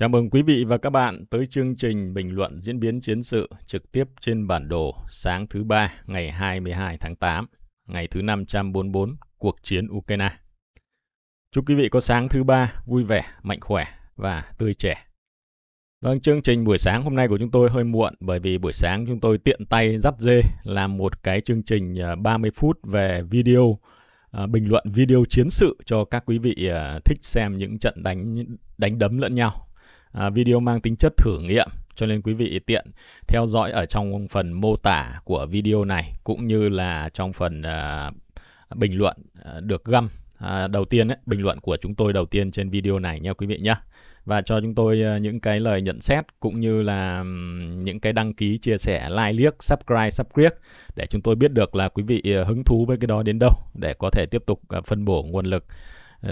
Chào mừng quý vị và các bạn tới chương trình bình luận diễn biến chiến sự trực tiếp trên bản đồ sáng thứ ba ngày 22 tháng 8, ngày thứ 544 cuộc chiến Ukraine. Chúc quý vị có sáng thứ ba vui vẻ, mạnh khỏe và tươi trẻ. Vâng, chương trình buổi sáng hôm nay của chúng tôi hơi muộn bởi vì buổi sáng chúng tôi tiện tay dắt dê làm một cái chương trình 30 ờ, phút về video À, bình luận video chiến sự cho các quý vị à, thích xem những trận đánh đánh đấm lẫn nhau à, video mang tính chất thử nghiệm cho nên quý vị tiện theo dõi ở trong phần mô tả của video này cũng như là trong phần à, bình luận à, được găm à, đầu tiên ấy, bình luận của chúng tôi đầu tiên trên video này nha quý vị nhé và cho chúng tôi à, những cái lời nhận xét cũng như là những cái đăng ký, chia sẻ, like, liếc, subscribe, subscribe để chúng tôi biết được là quý vị à, hứng thú với cái đó đến đâu để có thể tiếp tục phân bổ nguồn lực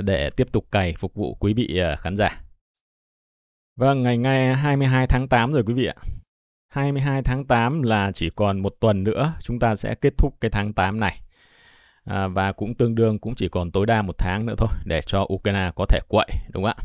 để tiếp tục cày phục vụ quý vị khán giả. Vâng, ngày ngày 22 tháng 8 rồi quý vị ạ. 22 tháng 8 là chỉ còn một tuần nữa chúng ta sẽ kết thúc cái tháng 8 này. À, và cũng tương đương cũng chỉ còn tối đa một tháng nữa thôi để cho Ukraine có thể quậy, đúng không ạ?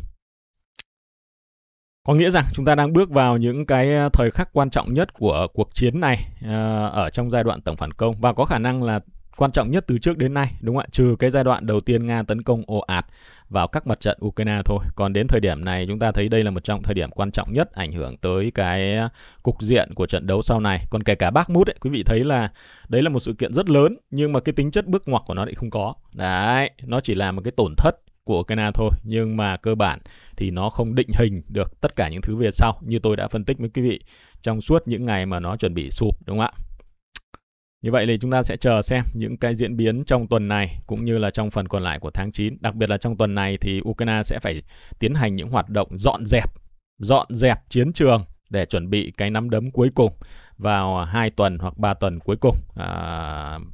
Có nghĩa rằng chúng ta đang bước vào những cái à, thời khắc quan trọng nhất của cuộc chiến này à, ở trong giai đoạn tổng phản công và có khả năng là quan trọng nhất từ trước đến nay đúng không ạ trừ cái giai đoạn đầu tiên nga tấn công ồ ạt vào các mặt trận Ukraine thôi. Còn đến thời điểm này chúng ta thấy đây là một trong thời điểm quan trọng nhất ảnh hưởng tới cái cục diện của trận đấu sau này. Còn kể cả Bakhmut ấy, quý vị thấy là đấy là một sự kiện rất lớn nhưng mà cái tính chất bước ngoặt của nó lại không có. Đấy, nó chỉ là một cái tổn thất của Ukraine thôi nhưng mà cơ bản thì nó không định hình được tất cả những thứ về sau như tôi đã phân tích với quý vị trong suốt những ngày mà nó chuẩn bị sụp đúng không ạ? Như vậy thì chúng ta sẽ chờ xem những cái diễn biến trong tuần này cũng như là trong phần còn lại của tháng 9. Đặc biệt là trong tuần này thì Ukraine sẽ phải tiến hành những hoạt động dọn dẹp, dọn dẹp chiến trường để chuẩn bị cái nắm đấm cuối cùng vào 2 tuần hoặc 3 tuần cuối cùng à,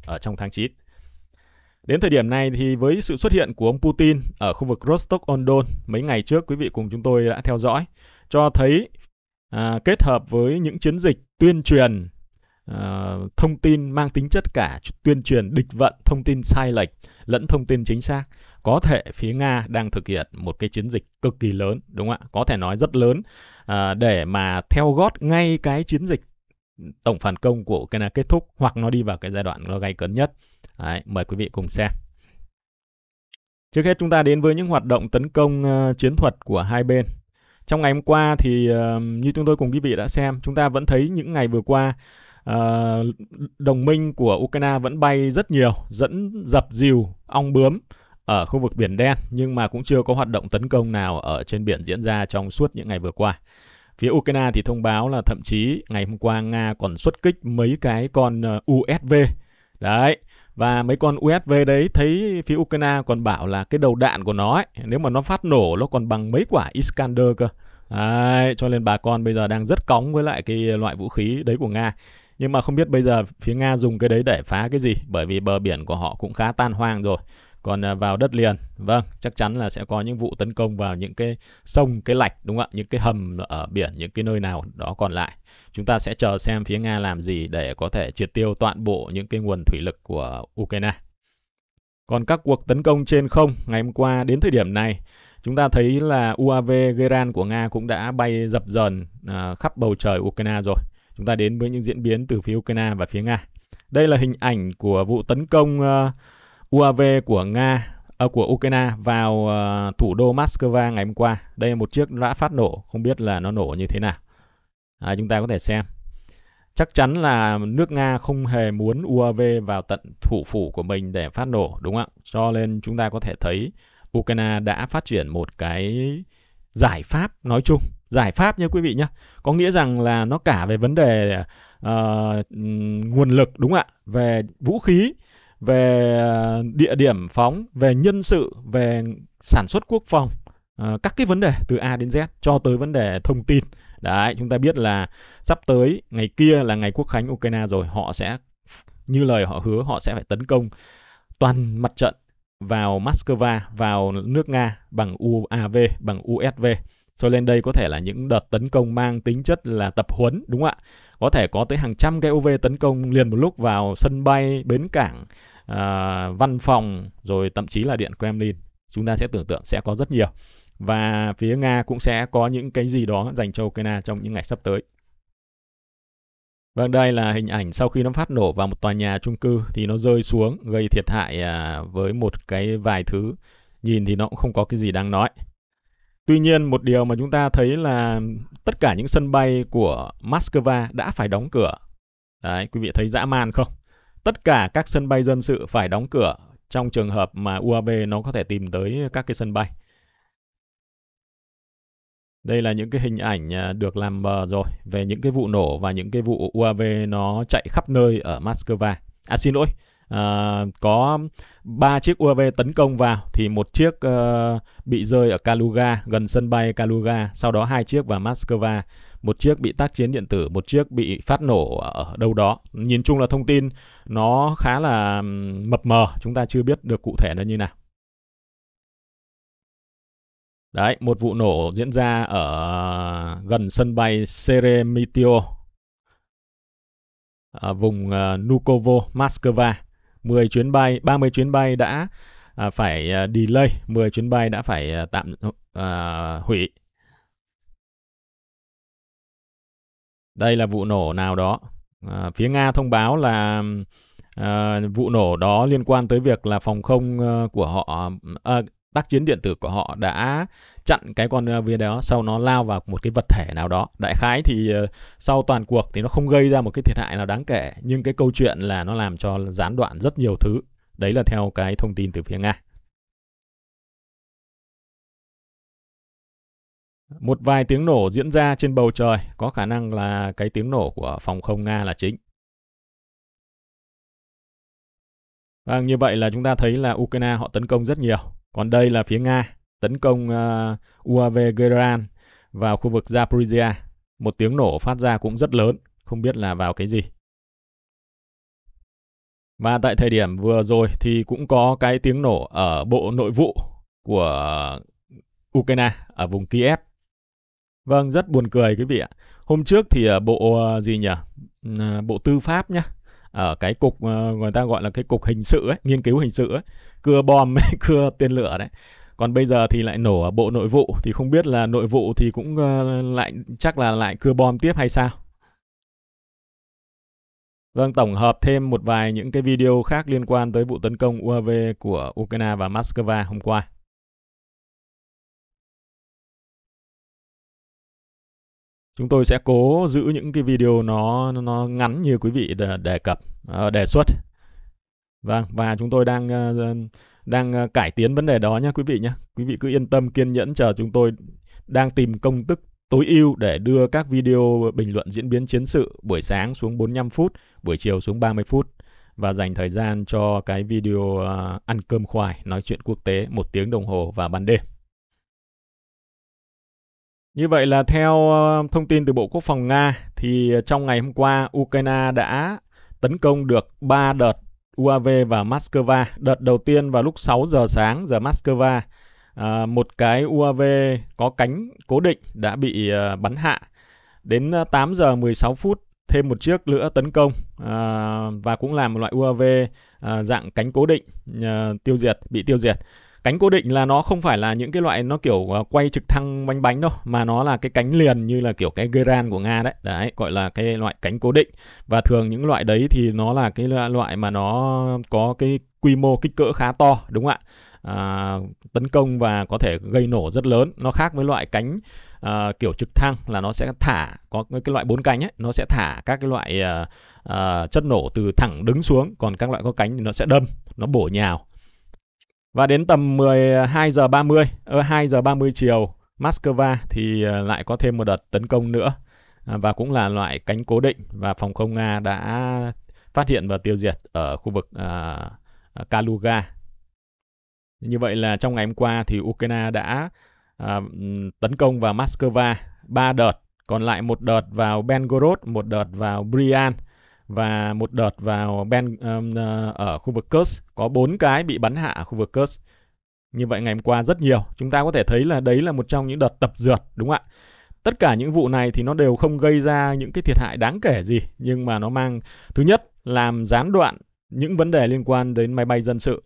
ở trong tháng 9. Đến thời điểm này thì với sự xuất hiện của ông Putin ở khu vực Rostov-on-Don mấy ngày trước quý vị cùng chúng tôi đã theo dõi cho thấy à, kết hợp với những chiến dịch tuyên truyền Ờ, thông tin mang tính chất cả tuyên truyền địch vận thông tin sai lệch lẫn thông tin chính xác có thể phía nga đang thực hiện một cái chiến dịch cực kỳ lớn đúng không ạ có thể nói rất lớn uh, để mà theo gót ngay cái chiến dịch tổng phản công của Ukraine kết thúc hoặc nó đi vào cái giai đoạn nó gay cấn nhất Đấy, mời quý vị cùng xem Trước hết chúng ta đến với những hoạt động tấn công uh, chiến thuật của hai bên. Trong ngày hôm qua thì uh, như chúng tôi cùng quý vị đã xem, chúng ta vẫn thấy những ngày vừa qua Ờ, đồng minh của Ukraine vẫn bay rất nhiều, dẫn dập dìu ong bướm ở khu vực biển đen nhưng mà cũng chưa có hoạt động tấn công nào ở trên biển diễn ra trong suốt những ngày vừa qua. Phía Ukraine thì thông báo là thậm chí ngày hôm qua Nga còn xuất kích mấy cái con ờ, USV. Đấy, và mấy con USV đấy thấy phía Ukraine còn bảo là cái đầu đạn của nó ấy, nếu mà nó phát nổ nó còn bằng mấy quả Iskander cơ. Đấy, cho nên bà con bây giờ đang rất cóng với lại cái loại vũ khí đấy của Nga nhưng mà không biết bây giờ phía Nga dùng cái đấy để phá cái gì bởi vì bờ biển của họ cũng khá tan hoang rồi còn à, vào đất liền vâng chắc chắn là sẽ có những vụ tấn công vào những cái sông cái lạch đúng không ạ những cái hầm ở biển những cái nơi nào đó còn lại chúng ta sẽ chờ xem phía nga làm gì để có thể triệt tiêu toàn bộ những cái nguồn thủy lực của ukraine còn các cuộc tấn công trên không ngày hôm qua đến thời điểm này chúng ta thấy là uav geran của nga cũng đã bay dập dờn à, khắp bầu trời ukraine rồi Chúng ta đến với những diễn biến từ phía Ukraine và phía Nga. Đây là hình ảnh của vụ tấn công uh, ờ, UAV của Nga uh, của Ukraine vào uh, thủ đô Moscow ngày hôm qua. Đây là một chiếc đã phát nổ, không biết là nó nổ như thế nào. À, chúng ta có thể xem. Chắc chắn là nước Nga không hề muốn UAV vào tận thủ phủ của mình để phát nổ, đúng không ạ? Cho nên chúng ta có thể thấy Ukraine đã phát triển một cái giải pháp nói chung giải pháp nha quý vị nhé có nghĩa rằng là nó cả về vấn đề uh, nguồn lực đúng không ạ về vũ khí về ờ, địa điểm phóng về nhân sự về sản xuất quốc phòng uh, các cái vấn đề từ A đến Z cho tới vấn đề thông tin đấy chúng ta biết là sắp tới ngày kia là ngày quốc khánh Ukraine rồi họ sẽ như lời họ hứa họ sẽ phải tấn công toàn mặt trận vào Moscow vào nước Nga bằng UAV bằng USV cho nên đây có thể là những đợt tấn công mang tính chất là tập huấn đúng không ạ có thể có tới hàng trăm cái UV tấn công liền một lúc vào sân bay bến cảng à, văn phòng rồi thậm chí là điện Kremlin chúng ta sẽ tưởng tượng sẽ có rất nhiều và phía Nga cũng sẽ có những cái gì đó dành cho Ukraine trong những ngày sắp tới. Vâng, đây là hình ảnh sau khi nó phát nổ vào một tòa nhà chung cư thì nó rơi xuống gây thiệt hại à, với một cái vài thứ. Nhìn thì nó cũng không có cái gì đáng nói. Tuy nhiên, một điều mà chúng ta thấy là tất cả những sân bay của Moscow đã phải đóng cửa. Đấy, quý vị thấy dã man không? Tất cả các sân bay dân sự phải đóng cửa trong trường hợp mà UAV nó có thể tìm tới các cái sân bay. Đây là những cái hình ảnh à, được làm bờ rồi về những cái vụ nổ và những cái vụ UAV nó chạy khắp nơi ở Moscow. À xin lỗi, Ờ, có ba chiếc UAV tấn công vào thì một chiếc uh, bị rơi ở Kaluga gần sân bay Kaluga, sau đó hai chiếc vào Moscow, một chiếc bị tác chiến điện tử, một chiếc bị phát nổ ở đâu đó. Nhìn chung là thông tin nó khá là mập mờ, chúng ta chưa biết được cụ thể nó như nào. Đấy, một vụ nổ diễn ra ở gần sân bay Seremitio, ở vùng ờ, Nukovo, Moscow 10 chuyến bay, 30 chuyến bay đã à, phải à, delay, 10 chuyến bay đã phải à, tạm à, hủy. Đây là vụ nổ nào đó. À, phía Nga thông báo là à, vụ nổ đó liên quan tới việc là phòng không à, của họ à, tác chiến điện tử của họ đã chặn cái con uh, viên đó sau nó lao vào một cái vật thể nào đó đại khái thì uh, sau toàn cuộc thì nó không gây ra một cái thiệt hại nào đáng kể nhưng cái câu chuyện là nó làm cho gián đoạn rất nhiều thứ đấy là theo cái thông tin từ phía nga một vài tiếng nổ diễn ra trên bầu trời có khả năng là cái tiếng nổ của phòng không nga là chính Vâng, như vậy là chúng ta thấy là Ukraine họ tấn công rất nhiều. Còn đây là phía Nga tấn công uh, UAV Geran vào khu vực Zaporizhia. Một tiếng nổ phát ra cũng rất lớn, không biết là vào cái gì. Và tại thời điểm vừa rồi thì cũng có cái tiếng nổ ở Bộ Nội vụ của Ukraine ở vùng Kiev. Vâng, rất buồn cười quý vị ạ. Hôm trước thì ờ, Bộ ờ, gì nhỉ? Bộ Tư pháp nhá, ở ờ, cái cục ờ, người ta gọi là cái cục hình sự ấy, nghiên cứu hình sự ấy, cưa bom ấy, cưa tên lửa đấy còn bây giờ thì lại nổ ở bộ nội vụ thì không biết là nội vụ thì cũng ờ, lại chắc là lại cưa bom tiếp hay sao Vâng, tổng hợp thêm một vài những cái video khác liên quan tới vụ tấn công UAV của Ukraine và Moscow hôm qua. chúng tôi sẽ cố giữ những cái video nó nó ngắn như quý vị đề, đề cập ờ, đề xuất vâng và chúng tôi đang ờ, đang ờ, cải tiến vấn đề đó nhé quý vị nhé quý vị cứ yên tâm kiên nhẫn chờ chúng tôi đang tìm công thức tối ưu để đưa các video bình luận diễn biến chiến sự buổi sáng xuống 45 phút buổi chiều xuống 30 phút và dành thời gian cho cái video ăn cơm khoai nói chuyện quốc tế một tiếng đồng hồ và ban đêm như vậy là theo ờ, thông tin từ Bộ Quốc phòng Nga thì ờ, trong ngày hôm qua Ukraine đã tấn công được 3 đợt UAV và Moscow. Đợt đầu tiên vào lúc 6 giờ sáng giờ Moscow, ờ, một cái UAV có cánh cố định đã bị bắn hạ. Đến 8 giờ 16 phút thêm một chiếc nữa tấn công và cũng là một loại UAV dạng cánh cố định tiêu diệt bị tiêu diệt cánh cố định là nó không phải là những cái loại nó kiểu ờ, quay trực thăng bánh bánh đâu mà nó là cái cánh liền như là kiểu cái geran của nga đấy đấy gọi là cái loại cánh cố định và thường những loại đấy thì nó là cái loại mà nó có cái quy mô kích cỡ khá to đúng không ạ à, tấn công và có thể gây nổ rất lớn nó khác với loại cánh à, kiểu trực thăng là nó sẽ thả có cái loại bốn cánh ấy nó sẽ thả các cái loại à, à, chất nổ từ thẳng đứng xuống còn các loại có cánh thì nó sẽ đâm nó bổ nhào và đến tầm 12 giờ 30, ở 2 giờ 30 chiều, Moscow thì ờ, lại có thêm một đợt tấn công nữa à, và cũng là loại cánh cố định và phòng không Nga đã phát hiện và tiêu diệt ở khu vực uh, Kaluga. Như vậy là trong ngày hôm qua thì Ukraine đã uh, tấn công vào Moscow ba đợt, còn lại một đợt vào Belgorod, một đợt vào Bryansk và một đợt vào Ben um, ờ, ở khu vực Kursk có bốn cái bị bắn hạ ở khu vực Kursk. Như vậy ngày hôm qua rất nhiều. Chúng ta có thể thấy là đấy là một trong những đợt tập dượt đúng không ạ? Tất cả những vụ này thì nó đều không gây ra những cái thiệt hại đáng kể gì nhưng mà nó mang thứ nhất làm gián đoạn những vấn đề liên quan đến máy bay dân sự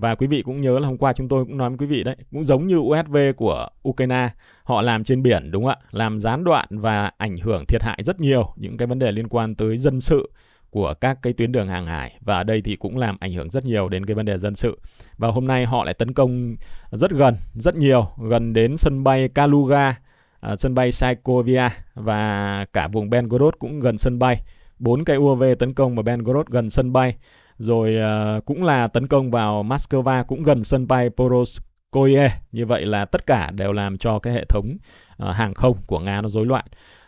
và quý vị cũng nhớ là hôm qua chúng tôi cũng nói với quý vị đấy, cũng giống như USV của Ukraine, họ làm trên biển đúng không ạ? Làm gián đoạn và ảnh hưởng thiệt hại rất nhiều những cái vấn đề liên quan tới dân sự của các cái tuyến đường hàng hải và ở đây thì cũng làm ảnh hưởng rất nhiều đến cái vấn đề dân sự. Và hôm nay họ lại tấn công rất gần, rất nhiều, gần đến sân bay Kaluga, à, sân bay Saikovia và cả vùng Belgorod cũng gần sân bay. Bốn cái UAV tấn công vào Belgorod gần sân bay rồi uh, cũng là tấn công vào Moscow cũng gần sân bay Poroskoye. Như vậy là tất cả đều làm cho cái hệ thống uh, hàng không của Nga nó rối loạn.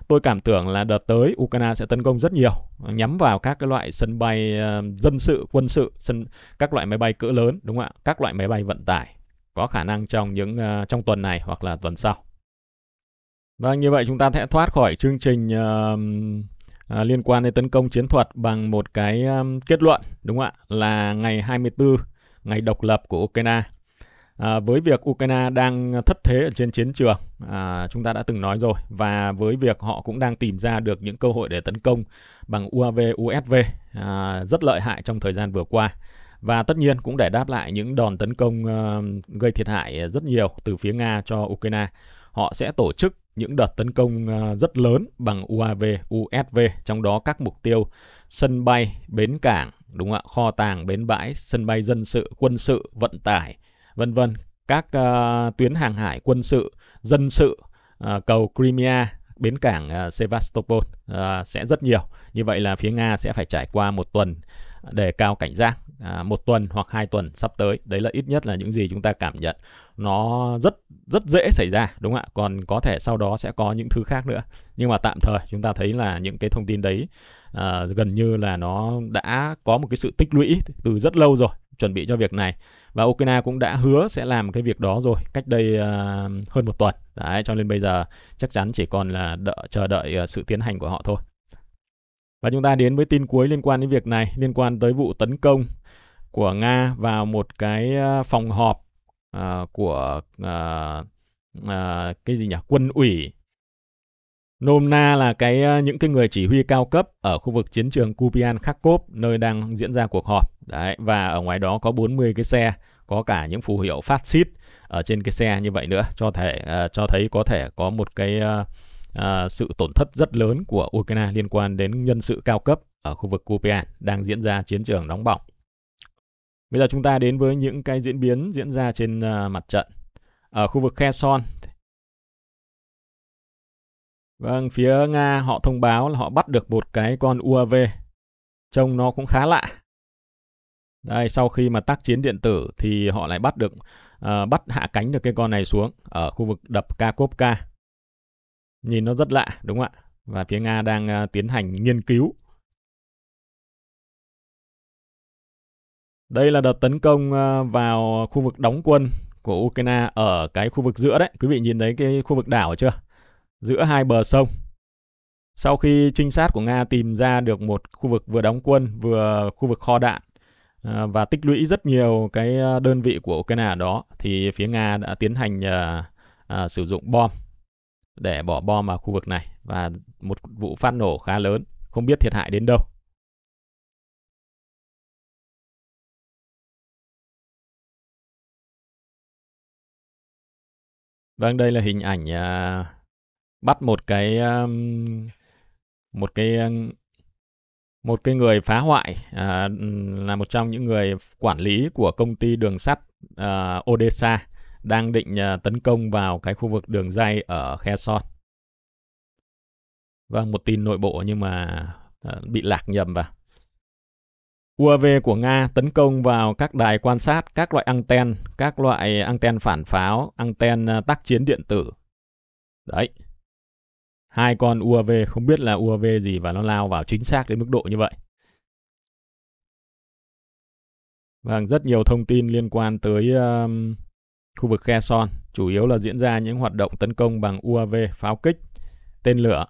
Tôi cảm tưởng là đợt tới Ukraine sẽ tấn công rất nhiều, nhắm vào các cái loại sân bay uh, dân sự, quân sự, sân các loại máy bay cỡ lớn đúng không ạ? Các loại máy bay vận tải có khả năng trong những uh, trong tuần này hoặc là tuần sau. và vâng, như vậy chúng ta sẽ thoát khỏi chương trình uh, à, liên quan đến tấn công chiến thuật bằng một cái um, kết luận đúng không ạ là ngày 24 ngày độc lập của Ukraine. À, với việc Ukraine đang thất thế ở trên chiến trường, à, chúng ta đã từng nói rồi, và với việc họ cũng đang tìm ra được những cơ hội để tấn công bằng UAV, USV à, rất lợi hại trong thời gian vừa qua. Và tất nhiên cũng để đáp lại những đòn tấn công à, gây thiệt hại rất nhiều từ phía Nga cho Ukraine, họ sẽ tổ chức những đợt tấn công à, rất lớn bằng UAV, USV, trong đó các mục tiêu sân bay, bến cảng, đúng không ạ, kho tàng, bến bãi, sân bay dân sự, quân sự, vận tải, vân vân, các uh, tuyến hàng hải quân sự, dân sự, uh, cầu Crimea, bến cảng uh, Sevastopol uh, sẽ rất nhiều. Như vậy là phía Nga sẽ phải trải qua một tuần đề cao cảnh giác à, một tuần hoặc hai tuần sắp tới đấy là ít nhất là những gì chúng ta cảm nhận nó rất rất dễ xảy ra đúng không ạ còn có thể sau đó sẽ có những thứ khác nữa nhưng mà tạm thời chúng ta thấy là những cái thông tin đấy à, gần như là nó đã có một cái sự tích lũy từ rất lâu rồi chuẩn bị cho việc này và Ukraine cũng đã hứa sẽ làm cái việc đó rồi cách đây uh, hơn một tuần đấy cho nên bây giờ chắc chắn chỉ còn là đợi, chờ đợi uh, sự tiến hành của họ thôi và chúng ta đến với tin cuối liên quan đến việc này, liên quan tới vụ tấn công của Nga vào một cái ờ, phòng họp uh, của uh, uh, cái gì nhỉ? Quân ủy. Nôm na là cái những cái người chỉ huy cao cấp ở khu vực chiến trường Kupian Kharkov nơi đang diễn ra cuộc họp. Đấy và ở ngoài đó có 40 cái xe, có cả những phù hiệu phát xít ở trên cái xe như vậy nữa cho thể uh, cho thấy có thể có một cái uh, à, sự tổn thất rất lớn của Ukraine liên quan đến nhân sự cao cấp ở khu vực Kupian đang diễn ra chiến trường nóng bỏng. Bây giờ chúng ta đến với những cái diễn biến diễn ra trên uh, mặt trận ở khu vực Kherson. Vâng, phía Nga họ thông báo là họ bắt được một cái con UAV. Trông nó cũng khá lạ. Đây, sau khi mà tác chiến điện tử thì họ lại bắt được uh, bắt hạ cánh được cái con này xuống ở khu vực đập Kakovka. Nhìn nó rất lạ, đúng không ạ? Và phía Nga đang ờ, tiến hành nghiên cứu. Đây là đợt tấn công ờ, vào khu vực đóng quân của Ukraine ở cái khu vực giữa đấy. Quý vị nhìn thấy cái khu vực đảo chưa? Giữa hai bờ sông. Sau khi trinh sát của Nga tìm ra được một khu vực vừa đóng quân vừa khu vực kho đạn ờ, và tích lũy rất nhiều cái đơn vị của Ukraine ở đó thì phía Nga đã tiến hành uh, uh, sử dụng bom để bỏ bom vào khu vực này và một vụ phát nổ khá lớn, không biết thiệt hại đến đâu. Vâng, đây là hình ảnh uh, bắt một cái um, một cái một cái người phá hoại à, là một trong những người quản lý của công ty đường sắt à, Odessa đang định ờ, tấn công vào cái khu vực đường dây ở Kherson. và vâng, một tin nội bộ nhưng mà ờ, bị lạc nhầm vào. UAV của Nga tấn công vào các đài quan sát, các loại anten, các loại anten phản pháo, anten ờ, tác chiến điện tử. Đấy. Hai con UAV không biết là UAV gì và nó lao vào chính xác đến mức độ như vậy. Vâng, rất nhiều thông tin liên quan tới um, Khu vực Kherson chủ yếu là diễn ra những hoạt động tấn công bằng UAV, pháo kích, tên lửa,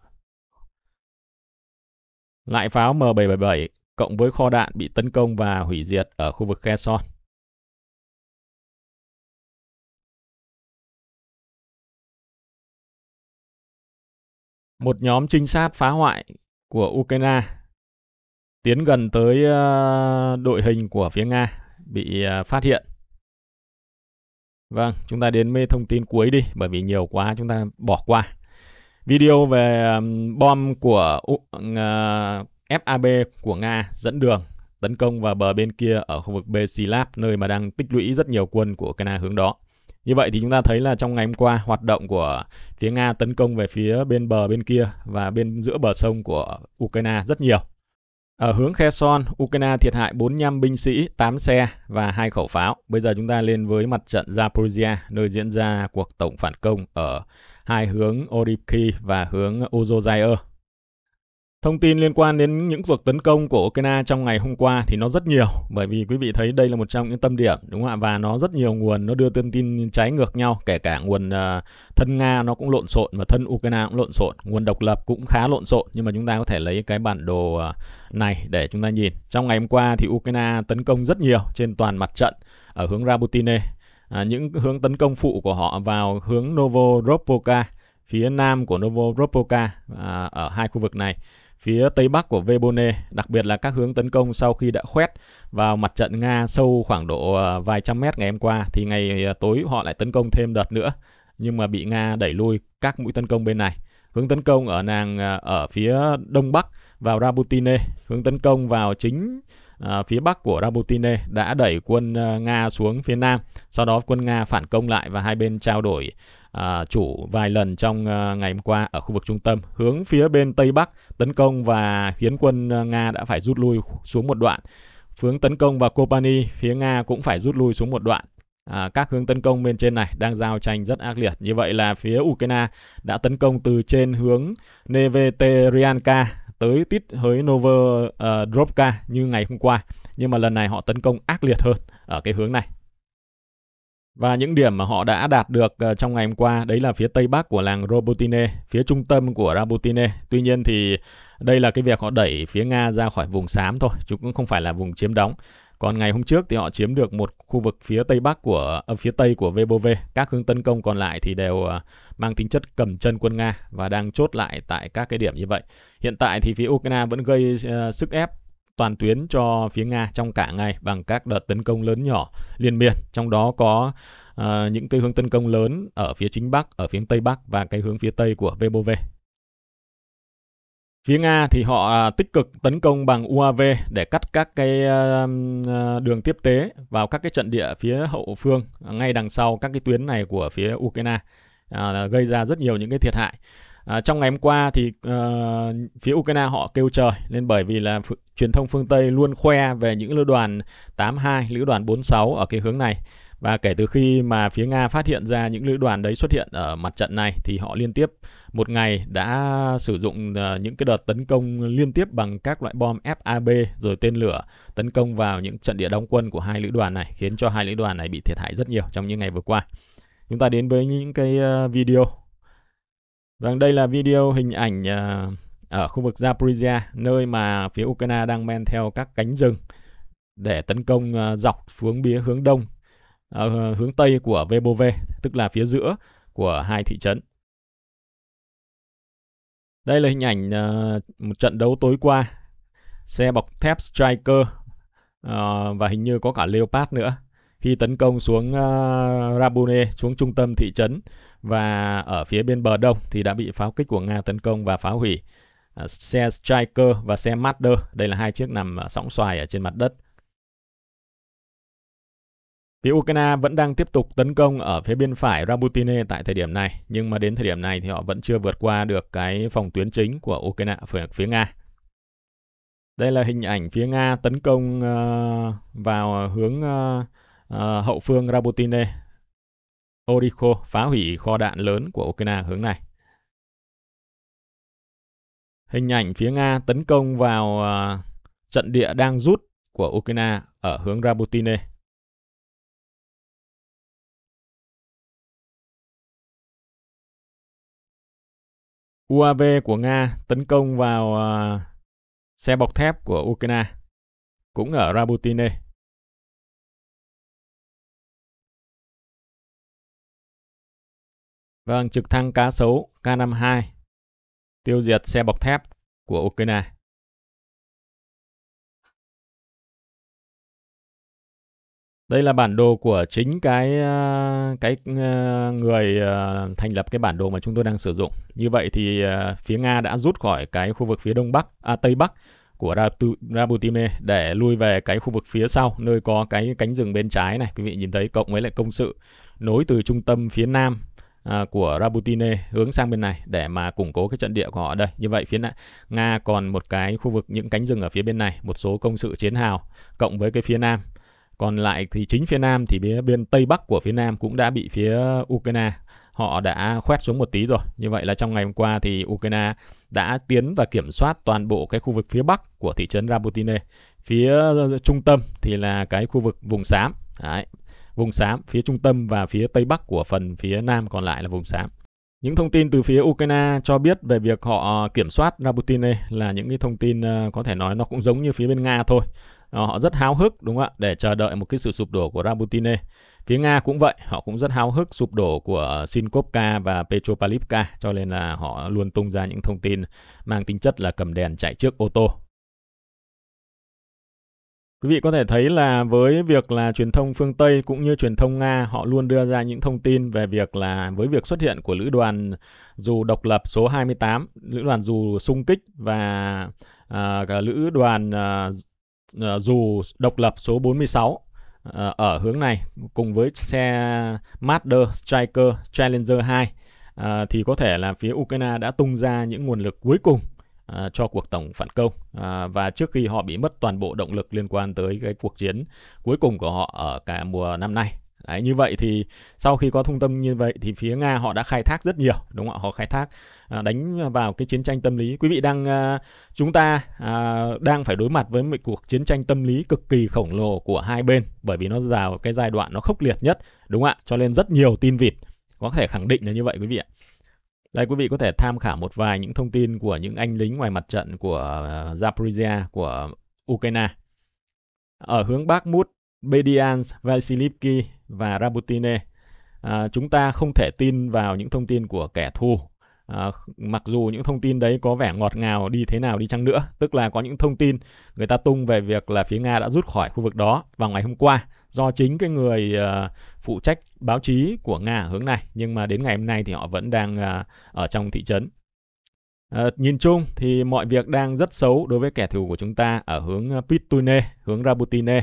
lại pháo M777 cộng với kho đạn bị tấn công và hủy diệt ở khu vực Kherson. Một nhóm trinh sát phá hoại của Ukraine tiến gần tới ờ, đội hình của phía Nga bị ờ, phát hiện. Vâng, chúng ta đến mê thông tin cuối đi bởi vì nhiều quá chúng ta bỏ qua. Video về bom của ờ, FAB của Nga dẫn đường tấn công vào bờ bên kia ở khu vực Besilap nơi mà đang tích lũy rất nhiều quân của Ukraine hướng đó. Như vậy thì chúng ta thấy là trong ngày hôm qua hoạt động của phía Nga tấn công về phía bên bờ bên kia và bên giữa bờ sông của Ukraine rất nhiều. Ở hướng Kherson, Ukraine thiệt hại 45 binh sĩ, 8 xe và 2 khẩu pháo. Bây giờ chúng ta lên với mặt trận Zaporizhia, nơi diễn ra cuộc tổng phản công ở hai hướng Orivki và hướng Uzozair. Thông tin liên quan đến những cuộc tấn công của Ukraine trong ngày hôm qua thì nó rất nhiều bởi vì quý vị thấy đây là một trong những tâm điểm đúng không ạ và nó rất nhiều nguồn nó đưa tin tin trái ngược nhau kể cả nguồn uh, thân Nga nó cũng lộn xộn và thân Ukraine cũng lộn xộn nguồn độc lập cũng khá lộn xộn nhưng mà chúng ta có thể lấy cái bản đồ uh, này để chúng ta nhìn trong ngày hôm qua thì Ukraine tấn công rất nhiều trên toàn mặt trận ở hướng Rabutine à, những hướng tấn công phụ của họ vào hướng Novoropolka phía nam của Novoropolka à, ở hai khu vực này phía tây bắc của Vebone, đặc biệt là các hướng tấn công sau khi đã khoét vào mặt trận Nga sâu khoảng độ à, vài trăm mét ngày hôm qua thì ngày à, tối họ lại tấn công thêm đợt nữa nhưng mà bị Nga đẩy lui các mũi tấn công bên này. Hướng tấn công ở nàng à, ở phía đông bắc vào Rabotine, hướng tấn công vào chính à, phía bắc của Rabotine đã đẩy quân à, Nga xuống phía nam. Sau đó quân Nga phản công lại và hai bên trao đổi à, chủ vài lần trong à, ngày hôm qua ở khu vực trung tâm hướng phía bên tây bắc tấn công và khiến quân à, Nga đã phải rút lui xuống một đoạn. Hướng tấn công vào Kobani, phía Nga cũng phải rút lui xuống một đoạn. À, các hướng tấn công bên trên này đang giao tranh rất ác liệt. Như vậy là phía Ukraine đã tấn công từ trên hướng Neveterianka tới tít hới Nover uh, ờ, Dropka như ngày hôm qua nhưng mà lần này họ tấn công ác liệt hơn ở cái hướng này và những điểm mà họ đã đạt được ờ, trong ngày hôm qua đấy là phía tây bắc của làng Robotine, phía trung tâm của Rabotine. Tuy nhiên thì đây là cái việc họ đẩy phía Nga ra khỏi vùng xám thôi, chứ cũng không phải là vùng chiếm đóng. Còn ngày hôm trước thì họ chiếm được một khu vực phía tây bắc của à, phía tây của VBOV. Các hướng tấn công còn lại thì đều à, mang tính chất cầm chân quân Nga và đang chốt lại tại các cái điểm như vậy. Hiện tại thì phía Ukraine vẫn gây à, sức ép toàn tuyến cho phía Nga trong cả ngày bằng các đợt tấn công lớn nhỏ liên miên, trong đó có uh, những cái hướng tấn công lớn ở phía chính Bắc, ở phía Tây Bắc và cái hướng phía Tây của Vebove. Phía Nga thì họ à, tích cực tấn công bằng UAV để cắt các cái à, à, đường tiếp tế vào các cái trận địa phía hậu phương ngay đằng sau các cái tuyến này của phía Ukraine gây ra rất nhiều những cái thiệt hại. trong ngày hôm qua thì ờ, phía Ukraine họ kêu trời nên bởi vì là truyền thông phương Tây luôn khoe về những lữ đoàn 82, lữ đoàn 46 ở cái hướng này và kể từ khi mà phía Nga phát hiện ra những lữ đoàn đấy xuất hiện ở mặt trận này thì họ liên tiếp một ngày đã sử dụng ờ, những cái đợt tấn công liên tiếp bằng các loại bom FAB rồi tên lửa tấn công vào những trận địa đóng quân của hai lữ đoàn này khiến cho hai lữ đoàn này bị thiệt hại rất nhiều trong những ngày vừa qua. Chúng ta đến với những cái ờ, video. Vâng, đây là video hình ảnh ờ, ở khu vực Zaporizhia, nơi mà phía Ukraine đang men theo các cánh rừng để tấn công dọc hướng bía hướng đông Ờ, hướng tây của Vebove, tức là phía giữa của hai thị trấn. Đây là hình ảnh ờ, một trận đấu tối qua. Xe bọc thép Striker ờ, và hình như có cả Leopard nữa. Khi tấn công xuống uh, Rabune, xuống trung tâm thị trấn và ở phía bên bờ đông thì đã bị pháo kích của Nga tấn công và phá hủy. xe Striker và xe Marder, đây là hai chiếc nằm sóng xoài ở trên mặt đất Phía Ukraine vẫn đang tiếp tục tấn công ở phía bên phải Rabutine tại thời điểm này, nhưng mà đến thời điểm này thì họ vẫn chưa vượt qua được cái phòng tuyến chính của Ukraine phía, phía Nga. Đây là hình ảnh phía Nga tấn công uh, vào hướng uh, uh, hậu phương Rabotine. Oriko phá hủy kho đạn lớn của Ukraine hướng này. Hình ảnh phía Nga tấn công vào uh, trận địa đang rút của Ukraine ở hướng Rabotine. UAV của Nga tấn công vào à, xe bọc thép của Ukraine, cũng ở rabutine Vâng, trực thăng cá sấu K-52 tiêu diệt xe bọc thép của Ukraine. Đây là bản đồ của chính cái ờ, cái ờ, người ờ, thành lập cái bản đồ mà chúng tôi đang sử dụng. Như vậy thì phía Nga đã rút khỏi cái khu vực phía đông bắc à tây bắc của Rabutine để lui về cái khu vực phía sau nơi có cái cánh rừng bên trái này. Quý vị nhìn thấy cộng với lại công sự nối từ trung tâm phía nam à, của Rabutine hướng sang bên này để mà củng cố cái trận địa của họ đây. Như vậy phía Nga còn một cái khu vực những cánh rừng ở phía bên này, một số công sự chiến hào cộng với cái phía nam còn lại thì chính phía nam thì phía bên tây bắc của phía nam cũng đã bị phía Ukraine họ đã khoét xuống một tí rồi. Như vậy là trong ngày hôm qua thì Ukraine đã tiến và kiểm soát toàn bộ cái khu vực phía bắc của thị trấn Rabotine. Phía ờ, trung tâm thì là cái khu vực vùng xám. Đấy. Vùng xám phía trung tâm và phía tây bắc của phần phía nam còn lại là vùng xám. Những thông tin từ phía Ukraine cho biết về việc họ kiểm soát Rabotine là những cái thông tin ờ, có thể nói nó cũng giống như phía bên Nga thôi. Ờ, họ rất háo hức đúng không ạ để chờ đợi một cái sự sụp đổ của Rabutine phía Nga cũng vậy họ cũng rất háo hức sụp đổ của ờ, Sinkovka và Petropavlivka cho nên là họ luôn tung ra những thông tin mang tính chất là cầm đèn chạy trước ô tô Quý vị có thể thấy là với việc là truyền thông phương Tây cũng như truyền thông Nga họ luôn đưa ra những thông tin về việc là với việc xuất hiện của lữ đoàn dù độc lập số 28, lữ đoàn dù sung kích và à, cả lữ đoàn à, Ờ, dù độc lập số 46 ờ, ở hướng này cùng với xe Master Striker Challenger 2 ờ, thì có thể là phía Ukraine đã tung ra những nguồn lực cuối cùng cho cuộc tổng phản công và trước khi họ bị mất toàn bộ động lực liên quan tới cái cuộc chiến cuối cùng của họ ở cả mùa năm nay Đấy, như vậy thì sau khi có thông tâm như vậy thì phía Nga họ đã khai thác rất nhiều, đúng không ạ? Họ khai thác à, đánh vào cái chiến tranh tâm lý. Quý vị đang à, chúng ta à, đang phải đối mặt với một cuộc chiến tranh tâm lý cực kỳ khổng lồ của hai bên bởi vì nó vào cái giai đoạn nó khốc liệt nhất, đúng không ạ? Cho nên rất nhiều tin vịt. Có thể khẳng định là như vậy quý vị ạ. Đây quý vị có thể tham khảo một vài những thông tin của những anh lính ngoài mặt trận của Zaporizhia của Ukraine. Ở hướng Bakhmut, Bedians, Vasilivki, và Rabutine. À, chúng ta không thể tin vào những thông tin của kẻ thù. À, mặc dù những thông tin đấy có vẻ ngọt ngào đi thế nào đi chăng nữa, tức là có những thông tin người ta tung về việc là phía Nga đã rút khỏi khu vực đó vào ngày hôm qua do chính cái người uh, phụ trách báo chí của Nga ở hướng này, nhưng mà đến ngày hôm nay thì họ vẫn đang uh, ở trong thị trấn. À, nhìn chung thì mọi việc đang rất xấu đối với kẻ thù của chúng ta ở hướng Pitune, hướng Rabutine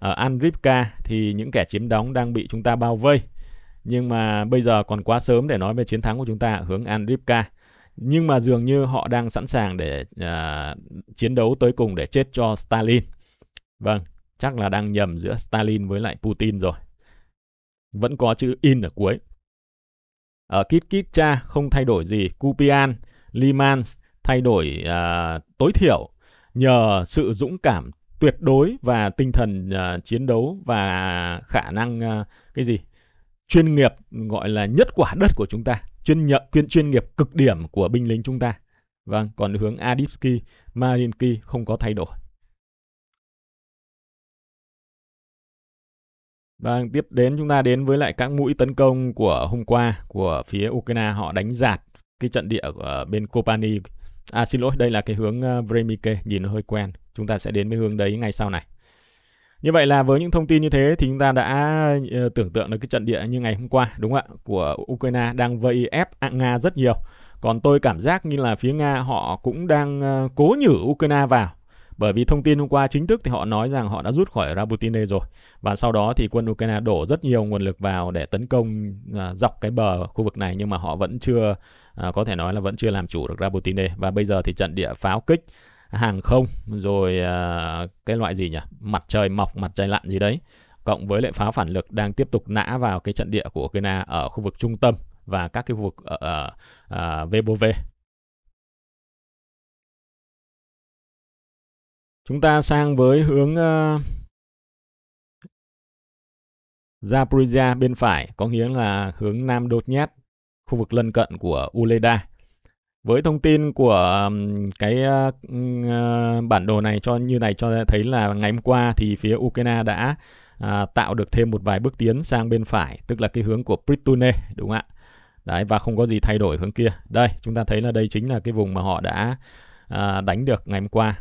ở ờ, Andripka thì những kẻ chiếm đóng đang bị chúng ta bao vây. Nhưng mà bây giờ còn quá sớm để nói về chiến thắng của chúng ta ở hướng Andripka. Nhưng mà dường như họ đang sẵn sàng để uh, chiến đấu tới cùng để chết cho Stalin. Vâng, chắc là đang nhầm giữa Stalin với lại Putin rồi. Vẫn có chữ in ở cuối. Ở ờ, Kitkitcha không thay đổi gì, Kupian, Limans thay đổi uh, tối thiểu nhờ sự dũng cảm tuyệt đối và tinh thần uh, chiến đấu và khả năng uh, cái gì chuyên nghiệp gọi là nhất quả đất của chúng ta chuyên nhận chuyên chuyên nghiệp cực điểm của binh lính chúng ta vâng còn hướng Adipsky Marinki không có thay đổi Vâng, tiếp đến chúng ta đến với lại các mũi tấn công của hôm qua của phía Ukraine họ đánh giạt cái trận địa ở bên Kobani À xin lỗi, đây là cái hướng Bremike, ờ, nhìn nó hơi quen. Chúng ta sẽ đến với hướng đấy ngay sau này. Như vậy là với những thông tin như thế thì chúng ta đã ờ, tưởng tượng được cái trận địa như ngày hôm qua, đúng không ạ? Của Ukraine đang vây ép Nga rất nhiều. Còn tôi cảm giác như là phía Nga họ cũng đang ờ, cố nhử Ukraine vào bởi vì thông tin hôm qua chính thức thì họ nói rằng họ đã rút khỏi Rabutine rồi. Và sau đó thì quân Ukraine đổ rất nhiều nguồn lực vào để tấn công à, dọc cái bờ khu vực này nhưng mà họ vẫn chưa à, có thể nói là vẫn chưa làm chủ được Rabutine và bây giờ thì trận địa pháo kích hàng không rồi à, cái loại gì nhỉ? Mặt trời mọc, mặt trời lặn gì đấy cộng với lại pháo phản lực đang tiếp tục nã vào cái trận địa của Ukraine ở khu vực trung tâm và các cái khu vực ở, ở, ở Vebove chúng ta sang với hướng uh, Zaporizhia bên phải có nghĩa là hướng Nam Đột Nhát khu vực lân cận của Uleda với thông tin của cái ờ, ờ, bản đồ này cho như này cho thấy là ngày hôm qua thì phía Ukraine đã à, tạo được thêm một vài bước tiến sang bên phải tức là cái hướng của Pritune đúng không ạ đấy và không có gì thay đổi hướng kia đây chúng ta thấy là đây chính là cái vùng mà họ đã à, đánh được ngày hôm qua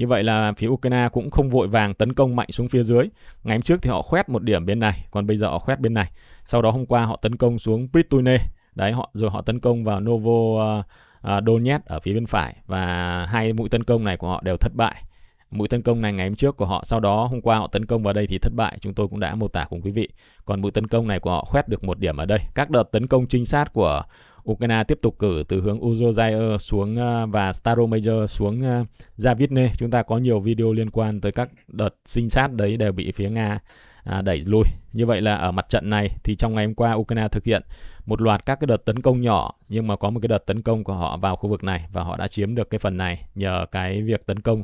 như vậy là phía Ukraine cũng không vội vàng tấn công mạnh xuống phía dưới. Ngày hôm trước thì họ khoét một điểm bên này, còn bây giờ họ khoét bên này. Sau đó hôm qua họ tấn công xuống Pritune, đấy họ rồi họ tấn công vào Novo uh, Donetsk ở phía bên phải và hai mũi tấn công này của họ đều thất bại. Mũi tấn công này ngày hôm trước của họ, sau đó hôm qua họ tấn công vào đây thì thất bại, chúng tôi cũng đã mô tả cùng quý vị. Còn mũi tấn công này của họ khoét được một điểm ở đây. Các đợt tấn công trinh sát của Ukraine tiếp tục cử từ hướng Uzozair xuống à, và Staromajor xuống à, Zavitne. Chúng ta có nhiều video liên quan tới các đợt sinh sát đấy đều bị phía Nga à, đẩy lùi. Như vậy là ở mặt trận này thì trong ngày hôm qua Ukraine thực hiện một loạt các cái đợt tấn công nhỏ nhưng mà có một cái đợt tấn công của họ vào khu vực này và họ đã chiếm được cái phần này nhờ cái việc tấn công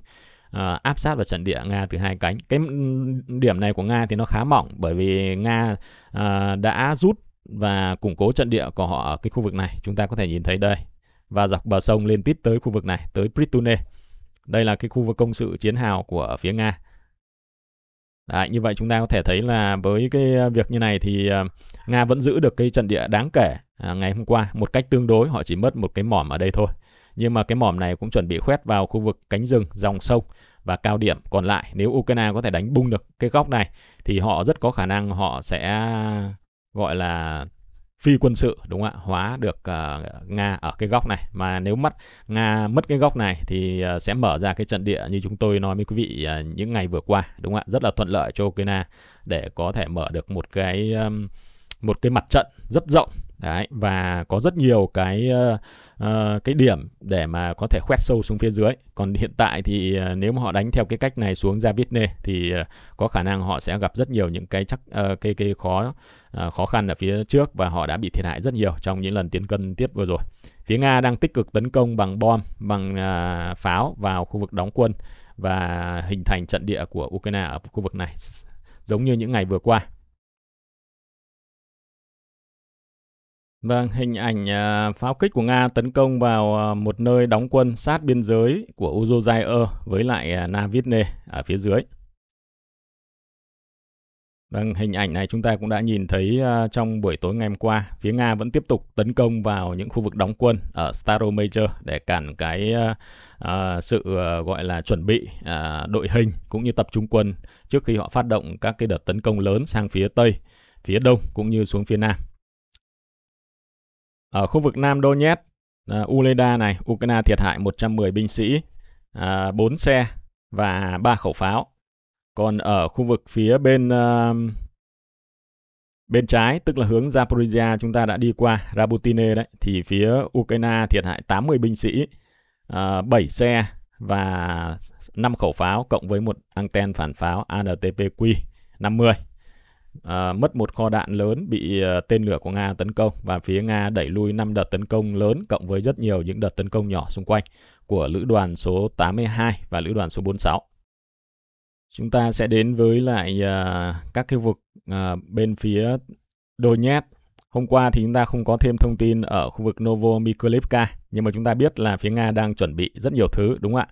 à, áp sát vào trận địa Nga từ hai cánh. Cái điểm này của Nga thì nó khá mỏng bởi vì Nga à, đã rút và củng cố trận địa của họ ở cái khu vực này. Chúng ta có thể nhìn thấy đây và dọc bờ sông lên tít tới khu vực này, tới Pritune. Đây là cái khu vực công sự chiến hào của phía Nga. Đấy, như vậy chúng ta có thể thấy là với cái việc như này thì ờ, Nga vẫn giữ được cái trận địa đáng kể ờ, ngày hôm qua. Một cách tương đối họ chỉ mất một cái mỏm ở đây thôi. Nhưng mà cái mỏm này cũng chuẩn bị khoét vào khu vực cánh rừng, dòng sông và cao điểm. Còn lại nếu Ukraine có thể đánh bung được cái góc này thì họ rất có khả năng họ sẽ gọi là phi quân sự đúng không ạ hóa được uh, nga ở cái góc này mà nếu mất nga mất cái góc này thì uh, sẽ mở ra cái trận địa như chúng tôi nói với quý vị uh, những ngày vừa qua đúng không ạ rất là thuận lợi cho ukraine để có thể mở được một cái um, một cái mặt trận rất rộng đấy và có rất nhiều cái uh, Ờ, cái điểm để mà có thể khoét sâu xuống phía dưới. Còn hiện tại thì uh, nếu mà họ đánh theo cái cách này xuống ra biết thì uh, có khả năng họ sẽ gặp rất nhiều những cái chắc uh, cái cái khó uh, khó khăn ở phía trước và họ đã bị thiệt hại rất nhiều trong những lần tiến cân tiếp vừa rồi. Phía Nga đang tích cực tấn công bằng bom, bằng uh, pháo vào khu vực đóng quân và hình thành trận địa của Ukraine ở khu vực này giống như những ngày vừa qua. Vâng, hình ảnh à, pháo kích của Nga tấn công vào à, một nơi đóng quân sát biên giới của Uzozair với lại à, Navidne ở phía dưới. Vâng, hình ảnh này chúng ta cũng đã nhìn thấy à, trong buổi tối ngày hôm qua, phía Nga vẫn tiếp tục tấn công vào những khu vực đóng quân ở Staromajor để cản cái à, à, sự à, gọi là chuẩn bị à, đội hình cũng như tập trung quân trước khi họ phát động các cái đợt tấn công lớn sang phía Tây, phía Đông cũng như xuống phía Nam. Ở khu vực Nam Donetsk, uh, Uleda này, Ukraine thiệt hại 110 binh sĩ, uh, à, 4 xe và 3 khẩu pháo. Còn ở khu vực phía bên uh, bên trái, tức là hướng Zaporizhia chúng ta đã đi qua, Rabutine đấy, thì phía Ukraine thiệt hại 80 binh sĩ, uh, 7 xe và 5 khẩu pháo cộng với một anten phản pháo ANTPQ 50 à, mất một kho đạn lớn bị à, tên lửa của Nga tấn công và phía Nga đẩy lui 5 đợt tấn công lớn cộng với rất nhiều những đợt tấn công nhỏ xung quanh của lữ đoàn số 82 và lữ đoàn số 46. Chúng ta sẽ đến với lại à, các khu vực à, bên phía Donetsk. Hôm qua thì chúng ta không có thêm thông tin ở khu vực Novo Mikolivka, nhưng mà chúng ta biết là phía Nga đang chuẩn bị rất nhiều thứ đúng không ạ?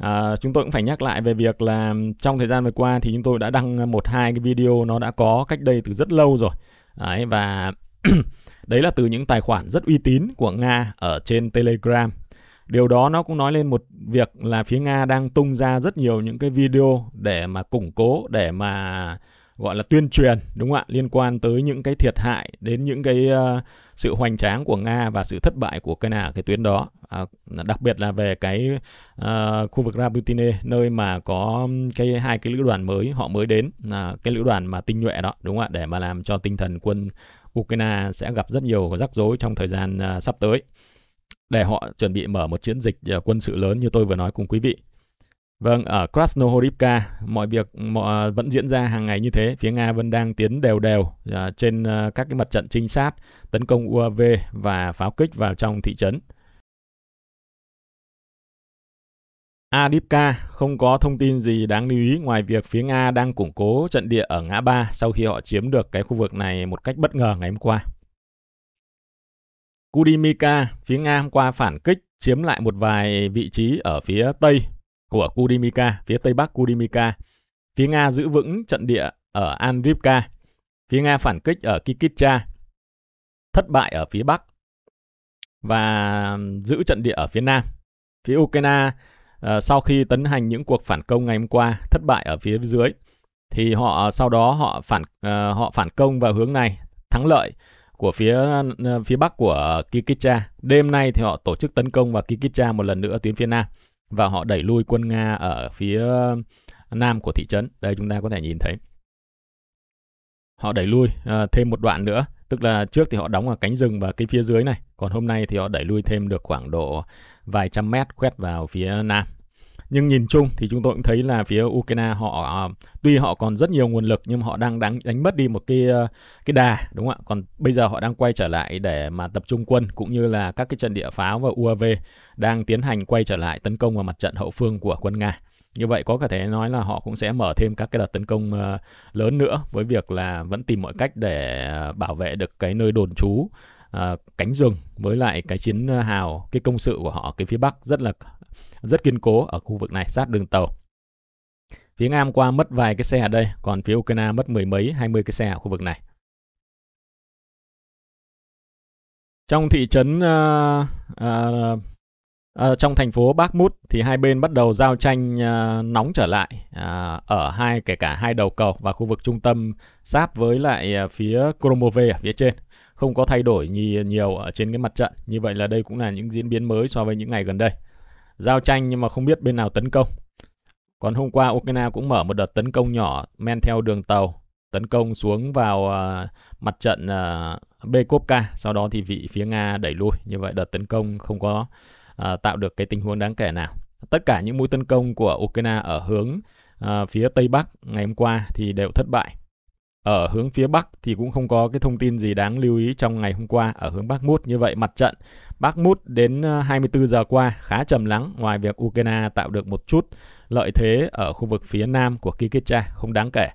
à, chúng tôi cũng phải nhắc lại về việc là trong thời gian vừa qua thì chúng tôi đã đăng một hai cái video nó đã có cách đây từ rất lâu rồi đấy và đấy là từ những tài khoản rất uy tín của nga ở trên telegram điều đó nó cũng nói lên một việc là phía nga đang tung ra rất nhiều những cái video để mà củng cố để mà gọi là tuyên truyền đúng không ạ liên quan tới những cái thiệt hại đến những cái uh, sự hoành tráng của nga và sự thất bại của Ukraine nào cái tuyến đó à, đặc biệt là về cái uh, khu vực Rabutine nơi mà có cái hai cái lữ đoàn mới họ mới đến là cái lữ đoàn mà tinh nhuệ đó đúng không ạ để mà làm cho tinh thần quân Ukraine sẽ gặp rất nhiều rắc rối trong thời gian uh, sắp tới để họ chuẩn bị mở một chiến dịch uh, quân sự lớn như tôi vừa nói cùng quý vị Vâng, ở Krasnohorivka, mọi việc mọi, à, vẫn diễn ra hàng ngày như thế. Phía Nga vẫn đang tiến đều đều uh, trên uh, các cái mặt trận trinh sát, tấn công UAV và pháo kích vào trong thị trấn. Adipka không có thông tin gì đáng lưu ý ngoài việc phía Nga đang củng cố trận địa ở ngã ba sau khi họ chiếm được cái khu vực này một cách bất ngờ ngày hôm qua. Kudimika, phía Nga hôm qua phản kích chiếm lại một vài vị trí ở phía tây của Kurimika, phía tây bắc Kurimika. Phía Nga giữ vững trận địa ở Andrivka. Phía Nga phản kích ở Kikitcha. Thất bại ở phía bắc và giữ trận địa ở phía nam. Phía Ukraine ờ, sau khi tấn hành những cuộc phản công ngày hôm qua thất bại ở phía dưới thì họ sau đó họ phản ờ, họ phản công vào hướng này thắng lợi của phía ờ, phía bắc của Kikitcha. Đêm nay thì họ tổ chức tấn công vào Kikitcha một lần nữa tuyến phía nam và họ đẩy lui quân Nga ở phía nam của thị trấn. Đây chúng ta có thể nhìn thấy. Họ đẩy lui à, thêm một đoạn nữa, tức là trước thì họ đóng ở cánh rừng và cái phía dưới này, còn hôm nay thì họ đẩy lui thêm được khoảng độ vài trăm mét quét vào phía nam nhưng nhìn chung thì chúng tôi cũng thấy là phía Ukraine họ à, tuy họ còn rất nhiều nguồn lực nhưng họ đang đánh đánh mất đi một cái ờ, cái đà đúng không ạ còn bây giờ họ đang quay trở lại để mà tập trung quân cũng như là các cái trận địa pháo và UAV đang tiến hành quay trở lại tấn công vào mặt trận hậu phương của quân Nga như vậy có thể nói là họ cũng sẽ mở thêm các cái đợt tấn công ờ, lớn nữa với việc là vẫn tìm mọi cách để ờ, bảo vệ được cái nơi đồn trú cánh rừng với lại cái chiến hào cái công sự của họ cái phía bắc rất là rất kiên cố ở khu vực này sát đường tàu. Phía Nam qua mất vài cái xe ở đây, còn phía Ukraine mất mười mấy, hai mươi cái xe ở khu vực này. Trong thị trấn uh, uh, À, trong thành phố Bakhmut thì hai bên bắt đầu giao tranh à, nóng trở lại à, ở hai kể cả hai đầu cầu và khu vực trung tâm sát với lại à, phía Kromove ở phía trên. Không có thay đổi nhiều, nhiều ở trên cái mặt trận. Như vậy là đây cũng là những diễn biến mới so với những ngày gần đây giao tranh nhưng mà không biết bên nào tấn công. Còn hôm qua Ukraine cũng mở một đợt tấn công nhỏ men theo đường tàu, tấn công xuống vào uh, mặt trận uh, à, Bekovka, sau đó thì vị phía Nga đẩy lui. Như vậy đợt tấn công không có uh, tạo được cái tình huống đáng kể nào. Tất cả những mũi tấn công của Ukraine ở hướng uh, phía Tây Bắc ngày hôm qua thì đều thất bại ở hướng phía Bắc thì cũng không có cái thông tin gì đáng lưu ý trong ngày hôm qua ở hướng Bắc Mút. Như vậy mặt trận Bắc Mút đến 24 ờ, giờ qua khá trầm lắng ngoài việc Ukraine tạo được một chút lợi thế ở khu vực phía Nam của Kikitcha không đáng kể.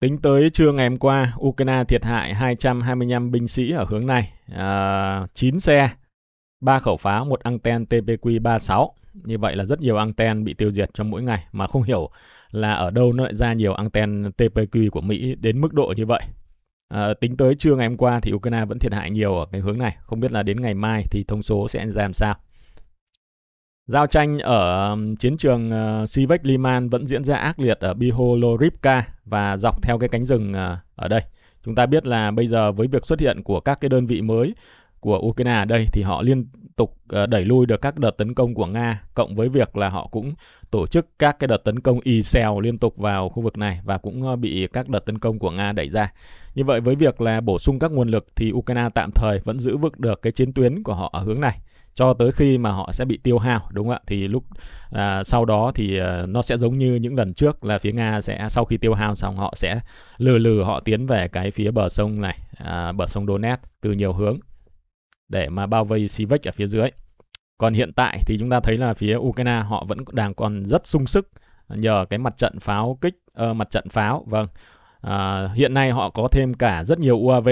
Tính tới trưa ngày hôm qua, Ukraine thiệt hại 225 binh sĩ ở hướng này, à, ờ, 9 xe, 3 khẩu pháo, một anten TPQ-36. Như vậy là rất nhiều anten bị tiêu diệt trong mỗi ngày mà không hiểu là ở đâu nó lại ra nhiều anten TPQ của Mỹ đến mức độ như vậy. À, tính tới trưa ngày hôm qua thì Ukraine vẫn thiệt hại nhiều ở cái hướng này. Không biết là đến ngày mai thì thông số sẽ ra làm sao. Giao tranh ở chiến trường ờ, Sivek Liman vẫn diễn ra ác liệt ở Biholorivka và dọc theo cái cánh rừng ờ, ở đây. Chúng ta biết là bây giờ với việc xuất hiện của các cái đơn vị mới của Ukraine ở đây thì họ liên tục ờ, đẩy lui được các đợt tấn công của Nga cộng với việc là họ cũng tổ chức các cái đợt tấn công y xèo liên tục vào khu vực này và cũng ờ, bị các đợt tấn công của Nga đẩy ra. Như vậy với việc là bổ sung các nguồn lực thì Ukraine tạm thời vẫn giữ vững được cái chiến tuyến của họ ở hướng này cho tới khi mà họ sẽ bị tiêu hao đúng không ạ thì lúc à, sau đó thì à, nó sẽ giống như những lần trước là phía nga sẽ sau khi tiêu hao xong họ sẽ lừ lừ họ tiến về cái phía bờ sông này à, bờ sông donetsk từ nhiều hướng để mà bao vây Sivek ở phía dưới. Còn hiện tại thì chúng ta thấy là phía Ukraine họ vẫn đang còn rất sung sức nhờ cái mặt trận pháo kích uh, mặt trận pháo vâng uh, hiện nay họ có thêm cả rất nhiều UAV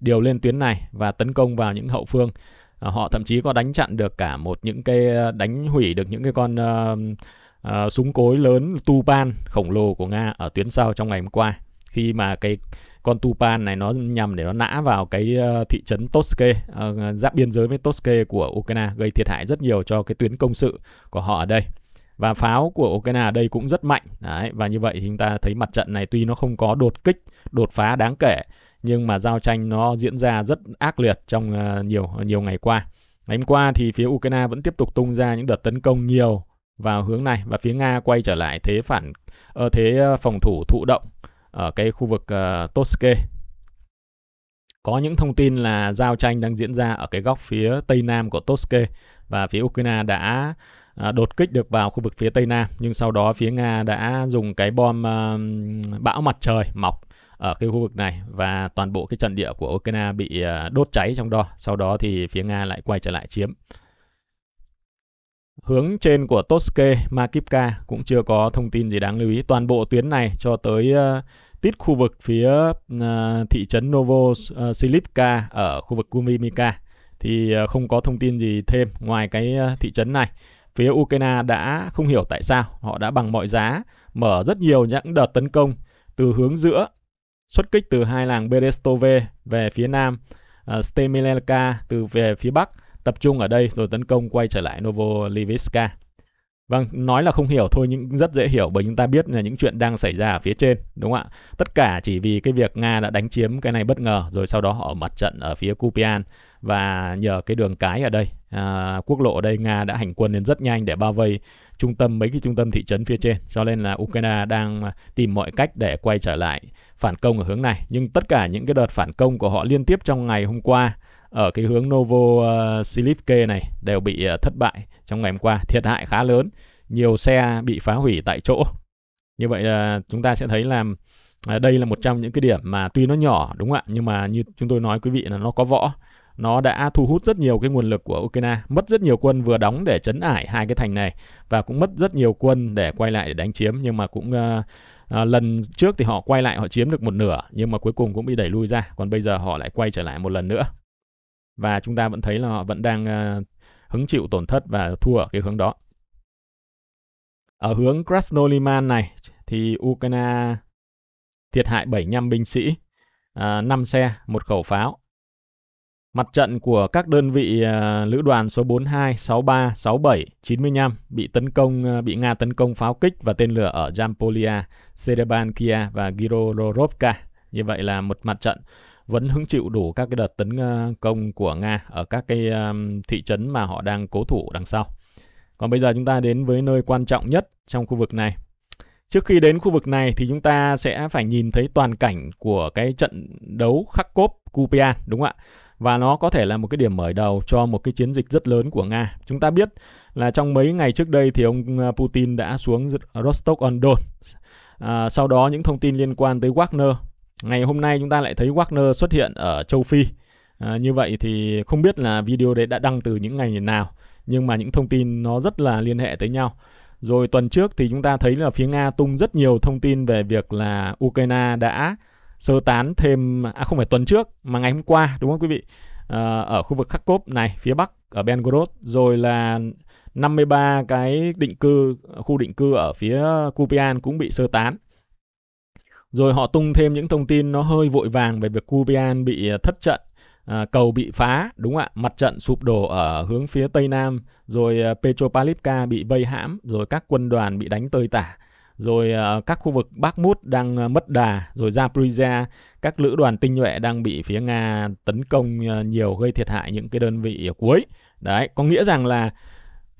điều lên tuyến này và tấn công vào những hậu phương uh, họ thậm chí có đánh chặn được cả một những cái ờ, đánh hủy được những cái con uh, uh, súng cối lớn Tupan khổng lồ của Nga ở tuyến sau trong ngày hôm qua khi mà cái con Tupan này nó nhằm để nó nã vào cái ờ, thị trấn Toske ờ, giáp biên giới với Toske của Ukraine gây thiệt hại rất nhiều cho cái tuyến công sự của họ ở đây và pháo của Ukraine ở đây cũng rất mạnh Đấy, và như vậy thì chúng ta thấy mặt trận này tuy nó không có đột kích đột phá đáng kể nhưng mà giao tranh nó diễn ra rất ác liệt trong ờ, nhiều nhiều ngày qua ngày hôm qua thì phía Ukraine vẫn tiếp tục tung ra những đợt tấn công nhiều vào hướng này và phía Nga quay trở lại thế phản thế phòng thủ thụ động ở cái khu vực uh, ờ, Toske. Có những thông tin là giao tranh đang diễn ra ở cái góc phía tây nam của Toske và phía Ukraine đã uh, đột kích được vào khu vực phía tây nam nhưng sau đó phía Nga đã dùng cái bom uh, bão mặt trời mọc ở cái khu vực này và toàn bộ cái trận địa của Ukraine bị uh, đốt cháy trong đó. Sau đó thì phía Nga lại quay trở lại chiếm. Hướng trên của Toske, Makivka cũng chưa có thông tin gì đáng lưu ý. Toàn bộ tuyến này cho tới uh, tít khu vực phía uh, thị trấn Novosilivka à, uh, ở khu vực Gumimika thì uh, không có thông tin gì thêm ngoài cái uh, thị trấn này. Phía Ukraine đã không hiểu tại sao họ đã bằng mọi giá mở rất nhiều những đợt tấn công từ hướng giữa xuất kích từ hai làng Berestove về phía nam, uh, Stemilelka từ về phía bắc tập trung ở đây rồi tấn công quay trở lại Novolivitska. Vâng, nói là không hiểu thôi nhưng rất dễ hiểu bởi chúng ta biết là những chuyện đang xảy ra ở phía trên, đúng không ạ? Tất cả chỉ vì cái việc Nga đã đánh chiếm cái này bất ngờ rồi sau đó họ mặt trận ở phía Kupian và nhờ cái đường cái ở đây, à, quốc lộ ở đây Nga đã hành quân lên rất nhanh để bao vây trung tâm mấy cái trung tâm thị trấn phía trên. Cho nên là Ukraine đang tìm mọi cách để quay trở lại phản công ở hướng này. Nhưng tất cả những cái đợt phản công của họ liên tiếp trong ngày hôm qua ở cái hướng Novo ờ, Silivke này đều bị ờ, thất bại trong ngày hôm qua, thiệt hại khá lớn, nhiều xe bị phá hủy tại chỗ. Như vậy chúng ta sẽ thấy là ờ, đây là một trong những cái điểm mà tuy nó nhỏ đúng không ạ, nhưng mà như chúng tôi nói quý vị là nó có võ nó đã thu hút rất nhiều cái nguồn lực của Ukraine, mất rất nhiều quân vừa đóng để chấn ải hai cái thành này và cũng mất rất nhiều quân để quay lại để đánh chiếm nhưng mà cũng uh, lần trước thì họ quay lại họ chiếm được một nửa nhưng mà cuối cùng cũng bị đẩy lui ra, còn bây giờ họ lại quay trở lại một lần nữa và chúng ta vẫn thấy là họ vẫn đang ờ, hứng chịu tổn thất và thua ở cái hướng đó. Ở hướng Krasnoliman này thì Ukraine thiệt hại 75 binh sĩ, uh, ờ, 5 xe, một khẩu pháo. Mặt trận của các đơn vị ờ, lữ đoàn số 42, 63, 67, 95 bị tấn công bị Nga tấn công pháo kích và tên lửa ở Jampolia, Serebankia và Girorovka. Như vậy là một mặt trận vẫn hứng chịu đủ các cái đợt tấn ờ, công của Nga ở các cái ờ, thị trấn mà họ đang cố thủ đằng sau. Còn bây giờ chúng ta đến với nơi quan trọng nhất trong khu vực này. Trước khi đến khu vực này thì chúng ta sẽ phải nhìn thấy toàn cảnh của cái trận đấu Kharkov Kupia, đúng không ạ? Và nó có thể là một cái điểm mở đầu cho một cái chiến dịch rất lớn của Nga. Chúng ta biết là trong mấy ngày trước đây thì ông ờ, Putin đã xuống Rostov-on-Don. À, sau đó những thông tin liên quan tới Wagner Ngày hôm nay chúng ta lại thấy Wagner xuất hiện ở châu Phi. À, như vậy thì không biết là video đấy đã đăng từ những ngày nào nhưng mà những thông tin nó rất là liên hệ tới nhau. Rồi tuần trước thì chúng ta thấy là phía Nga tung rất nhiều thông tin về việc là Ukraine đã sơ tán thêm à không phải tuần trước mà ngày hôm qua đúng không quý vị? À, ở khu vực Kharkov này phía bắc ở Belgorod rồi là 53 cái định cư khu định cư ở phía Kupian cũng bị sơ tán rồi họ tung thêm những thông tin nó hơi vội vàng về việc Kubian bị à, thất trận, à, cầu bị phá, đúng ạ, mặt trận sụp đổ ở hướng phía Tây Nam, rồi à, Petropavlivka bị vây hãm, rồi các quân đoàn bị đánh tơi tả rồi các khu vực Bắc Mút đang mất đà, rồi Zaporizhia, các lữ đoàn tinh nhuệ đang bị phía Nga tấn công nhiều gây thiệt hại những cái đơn vị ở cuối. Đấy, có nghĩa rằng là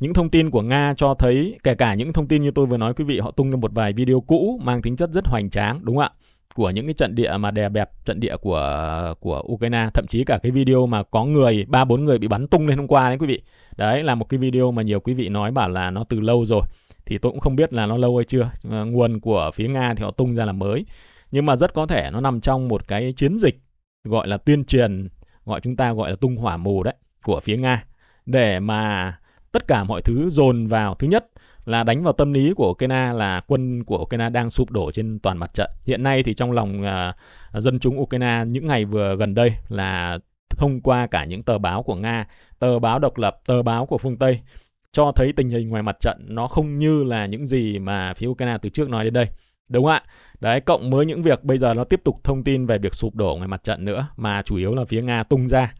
những thông tin của Nga cho thấy kể cả những thông tin như tôi vừa nói quý vị họ tung ra một vài video cũ mang tính chất rất hoành tráng đúng không ạ? của những cái trận địa mà đè bẹp trận địa của của Ukraine thậm chí cả cái video mà có người ba bốn người bị bắn tung lên hôm qua đấy quý vị đấy là một cái video mà nhiều quý vị nói bảo là nó từ lâu rồi thì tôi cũng không biết là nó lâu hay chưa ờ, nguồn của phía Nga thì họ tung ra là mới nhưng mà rất có thể nó nằm trong một cái chiến dịch gọi là tuyên truyền gọi chúng ta gọi là tung hỏa mù đấy của phía Nga để mà tất cả mọi thứ dồn vào thứ nhất là đánh vào tâm lý của Ukraine là quân của Ukraine đang sụp đổ trên toàn mặt trận. Hiện nay thì trong lòng uh, dân chúng Ukraine những ngày vừa gần đây là thông qua cả những tờ báo của Nga, tờ báo độc lập, tờ báo của phương Tây cho thấy tình hình ngoài mặt trận nó không như là những gì mà phía Ukraine từ trước nói đến đây. Đúng ạ. Đấy, cộng với những việc bây giờ nó tiếp tục thông tin về việc sụp đổ ngoài mặt trận nữa mà chủ yếu là phía Nga tung ra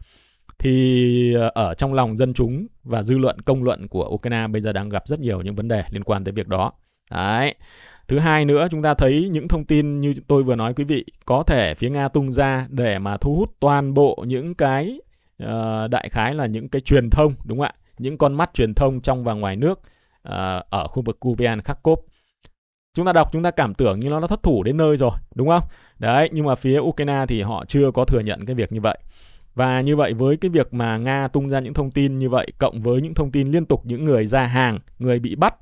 thì ờ, ở trong lòng dân chúng và dư luận công luận của Ukraine bây giờ đang gặp rất nhiều những vấn đề liên quan tới việc đó. Đấy. Thứ hai nữa chúng ta thấy những thông tin như tôi vừa nói quý vị có thể phía Nga tung ra để mà thu hút toàn bộ những cái uh, đại khái là những cái truyền thông đúng không ạ? Những con mắt truyền thông trong và ngoài nước uh, ở khu vực Kupian Kharkov. Chúng ta đọc chúng ta cảm tưởng như nó nó thất thủ đến nơi rồi đúng không? Đấy nhưng mà phía Ukraine thì họ chưa có thừa nhận cái việc như vậy. Và như vậy với cái việc mà Nga tung ra những thông tin như vậy cộng với những thông tin liên tục những người ra hàng, người bị bắt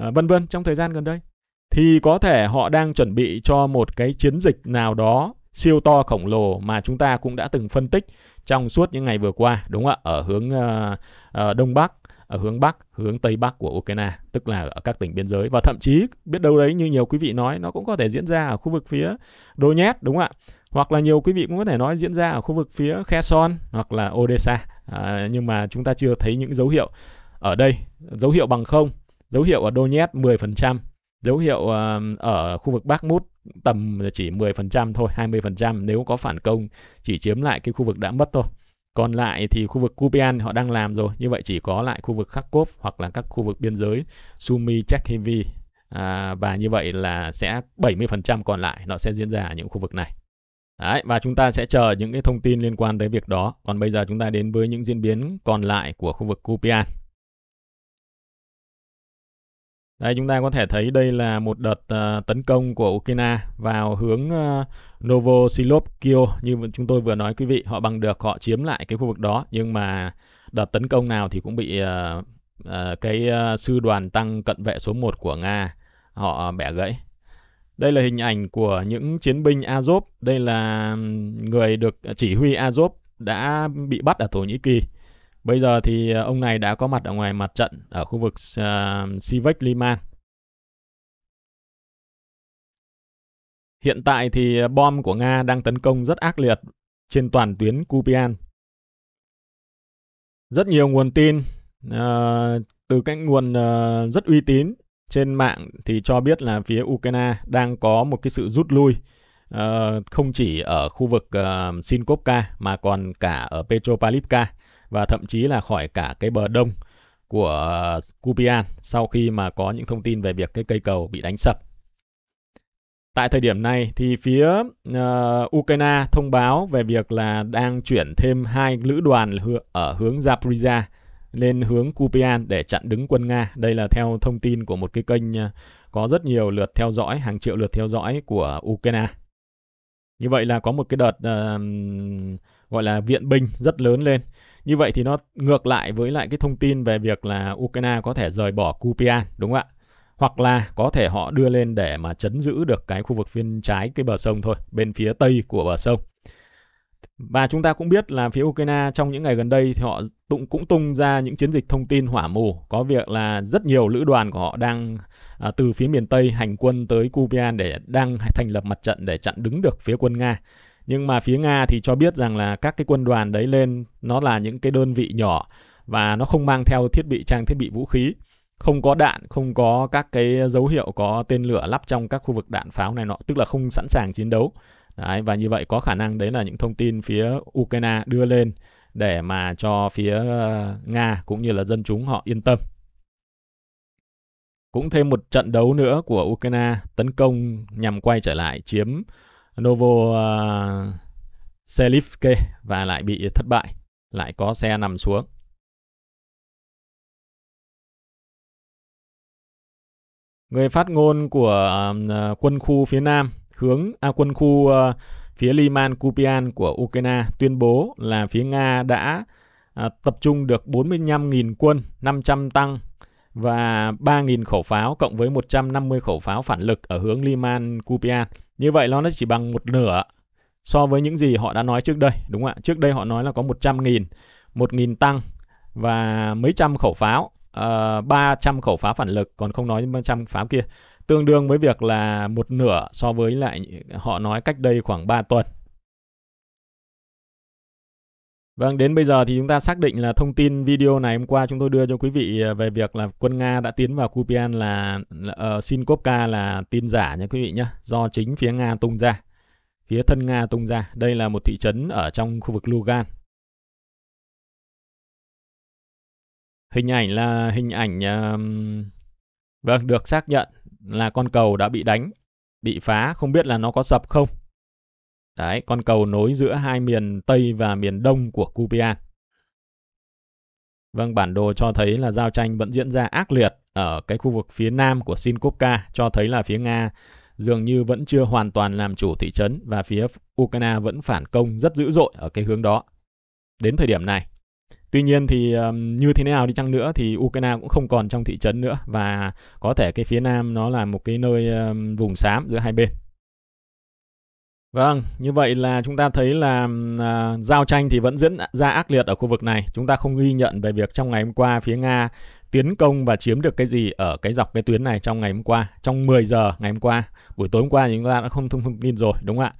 à, vân vân trong thời gian gần đây thì có thể họ đang chuẩn bị cho một cái chiến dịch nào đó siêu to khổng lồ mà chúng ta cũng đã từng phân tích trong suốt những ngày vừa qua đúng không ạ ở hướng uh, đông bắc ở hướng bắc hướng tây bắc của Ukraine tức là ở các tỉnh biên giới và thậm chí biết đâu đấy như nhiều quý vị nói nó cũng có thể diễn ra ở khu vực phía Donetsk đúng không ạ hoặc là nhiều quý vị cũng có thể nói diễn ra ở khu vực phía Kherson hoặc là Odessa à, nhưng mà chúng ta chưa thấy những dấu hiệu ở đây dấu hiệu bằng không dấu hiệu ở Donetsk 10% dấu hiệu ờ, ở khu vực Bakhmut tầm chỉ 10% thôi 20% nếu có phản công chỉ chiếm lại cái khu vực đã mất thôi còn lại thì khu vực Kupian họ đang làm rồi như vậy chỉ có lại khu vực Kharkov hoặc là các khu vực biên giới Sumy Chekhivi à, và như vậy là sẽ 70% còn lại nó sẽ diễn ra ở những khu vực này Đấy, và chúng ta sẽ chờ những cái thông tin liên quan tới việc đó. Còn bây giờ chúng ta đến với những diễn biến còn lại của khu vực Kupian. Đây, chúng ta có thể thấy đây là một đợt uh, tấn công của Ukraine vào hướng uh, ờ, Novosilopkio như chúng tôi vừa nói quý vị, họ bằng được họ chiếm lại cái khu vực đó nhưng mà đợt tấn công nào thì cũng bị uh, uh, cái uh, sư đoàn tăng cận vệ số 1 của Nga họ bẻ gãy. Đây là hình ảnh của những chiến binh Azov. Đây là người được à, chỉ huy Azov đã bị bắt ở Thổ Nhĩ Kỳ. Bây giờ thì à, ông này đã có mặt ở ngoài mặt trận ở khu vực uh, à, Sivek Liman. Hiện tại thì bom của Nga đang tấn công rất ác liệt trên toàn tuyến Kupian. Rất nhiều nguồn tin uh, từ các nguồn uh, rất uy tín trên mạng thì cho biết là phía Ukraine đang có một cái sự rút lui uh, không chỉ ở khu vực uh, Sinkovka mà còn cả ở Petropavlivka và thậm chí là khỏi cả cái bờ đông của Kupian sau khi mà có những thông tin về việc cái cây cầu bị đánh sập. Tại thời điểm này thì phía uh, Ukraine thông báo về việc là đang chuyển thêm hai lữ đoàn ở hướng Zaporizhia lên hướng Kupian để chặn đứng quân Nga. Đây là theo thông tin của một cái kênh ờ, có rất nhiều lượt theo dõi, hàng triệu lượt theo dõi của Ukraine. Như vậy là có một cái đợt uh, gọi là viện binh rất lớn lên. Như vậy thì nó ngược lại với lại cái thông tin về việc là Ukraine có thể rời bỏ Kupian, đúng không ạ? Hoặc là có thể họ đưa lên để mà chấn giữ được cái khu vực phiên trái cái bờ sông thôi, bên phía tây của bờ sông. Và chúng ta cũng biết là phía Ukraine trong những ngày gần đây thì họ cũng cũng tung ra những chiến dịch thông tin hỏa mù có việc là rất nhiều lữ đoàn của họ đang à, từ phía miền Tây hành quân tới Kupian để đang thành lập mặt trận để chặn đứng được phía quân Nga. Nhưng mà phía Nga thì cho biết rằng là các cái quân đoàn đấy lên nó là những cái đơn vị nhỏ và nó không mang theo thiết bị trang thiết bị vũ khí, không có đạn, không có các cái dấu hiệu có tên lửa lắp trong các khu vực đạn pháo này nọ, tức là không sẵn sàng chiến đấu Đấy, và như vậy có khả năng đấy là những thông tin phía Ukraine đưa lên để mà cho phía ờ, Nga cũng như là dân chúng họ yên tâm. Cũng thêm một trận đấu nữa của Ukraine tấn công nhằm quay trở lại chiếm Novo ờ, Selivske và lại bị thất bại, lại có xe nằm xuống. Người phát ngôn của ờ, quân khu phía Nam hướng à, quân khu à, phía Liman Kupian của Ukraine tuyên bố là phía Nga đã à, tập trung được 45.000 quân, 500 tăng và 3.000 khẩu pháo cộng với 150 khẩu pháo phản lực ở hướng Liman Kupian. Như vậy nó chỉ bằng một nửa so với những gì họ đã nói trước đây, đúng không ạ? Trước đây họ nói là có 100.000, 1.000 tăng và mấy trăm khẩu pháo, uh, ờ, 300 khẩu pháo phản lực, còn không nói trăm pháo kia tương đương với việc là một nửa so với lại họ nói cách đây khoảng 3 tuần. Vâng, đến bây giờ thì chúng ta xác định là thông tin video này hôm qua chúng tôi đưa cho quý vị ờ, về việc là quân Nga đã tiến vào Kupian là, là uh, ờ, Sinkovka là tin giả nha quý vị nhé, do chính phía Nga tung ra, phía thân Nga tung ra. Đây là một thị trấn ở trong khu vực Lugan. Hình ảnh là hình ảnh uh, vâng được xác nhận là con cầu đã bị đánh, bị phá, không biết là nó có sập không. Đấy, con cầu nối giữa hai miền Tây và miền Đông của Kupiang. Vâng, bản đồ cho thấy là giao tranh vẫn diễn ra ác liệt ở cái khu vực phía nam của Sinkovka, cho thấy là phía Nga dường như vẫn chưa hoàn toàn làm chủ thị trấn và phía Ukraine vẫn phản công rất dữ dội ở cái hướng đó. Đến thời điểm này, Tuy nhiên thì um, như thế nào đi chăng nữa thì Ukraine cũng không còn trong thị trấn nữa và có thể cái phía nam nó là một cái nơi um, vùng xám giữa hai bên. Vâng, như vậy là chúng ta thấy là à, giao tranh thì vẫn diễn ra ác liệt ở khu vực này. Chúng ta không ghi nhận về việc trong ngày hôm qua phía Nga tiến công và chiếm được cái gì ở cái dọc cái tuyến này trong ngày hôm qua, trong 10 giờ ngày hôm qua. Buổi tối hôm qua thì chúng ta đã không thông tin rồi, đúng không ạ?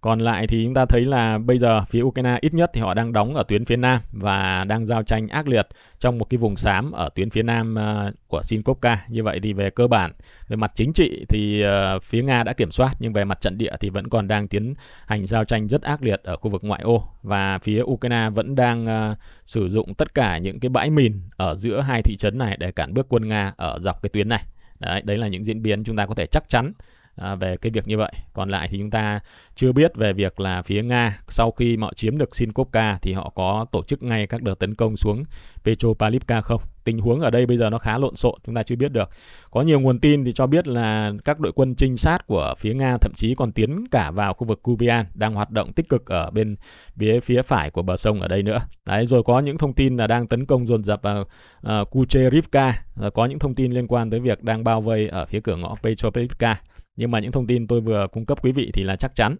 Còn lại thì chúng ta thấy là bây giờ phía Ukraine ít nhất thì họ đang đóng ở tuyến phía Nam và đang giao tranh ác liệt trong một cái vùng xám ở tuyến phía Nam ờ, của Sinkovka. Như vậy thì về cơ bản, về mặt chính trị thì ờ, phía Nga đã kiểm soát nhưng về mặt trận địa thì vẫn còn đang tiến hành giao tranh rất ác liệt ở khu vực ngoại ô và phía Ukraine vẫn đang ờ, sử dụng tất cả những cái bãi mìn ở giữa hai thị trấn này để cản bước quân Nga ở dọc cái tuyến này. Đấy, đấy là những diễn biến chúng ta có thể chắc chắn À, về cái việc như vậy. Còn lại thì chúng ta chưa biết về việc là phía Nga sau khi họ chiếm được Sinkovka thì họ có tổ chức ngay các đợt tấn công xuống Petropavlivka không. Tình huống ở đây bây giờ nó khá lộn xộn, chúng ta chưa biết được. Có nhiều nguồn tin thì cho biết là các đội quân trinh sát của phía Nga thậm chí còn tiến cả vào khu vực Kubian, đang hoạt động tích cực ở bên phía phía phải của bờ sông ở đây nữa. Đấy rồi có những thông tin là đang tấn công dồn dập vào uh, Kucherivka, có những thông tin liên quan tới việc đang bao vây ở phía cửa ngõ Petropavlivka nhưng mà những thông tin tôi vừa cung cấp quý vị thì là chắc chắn.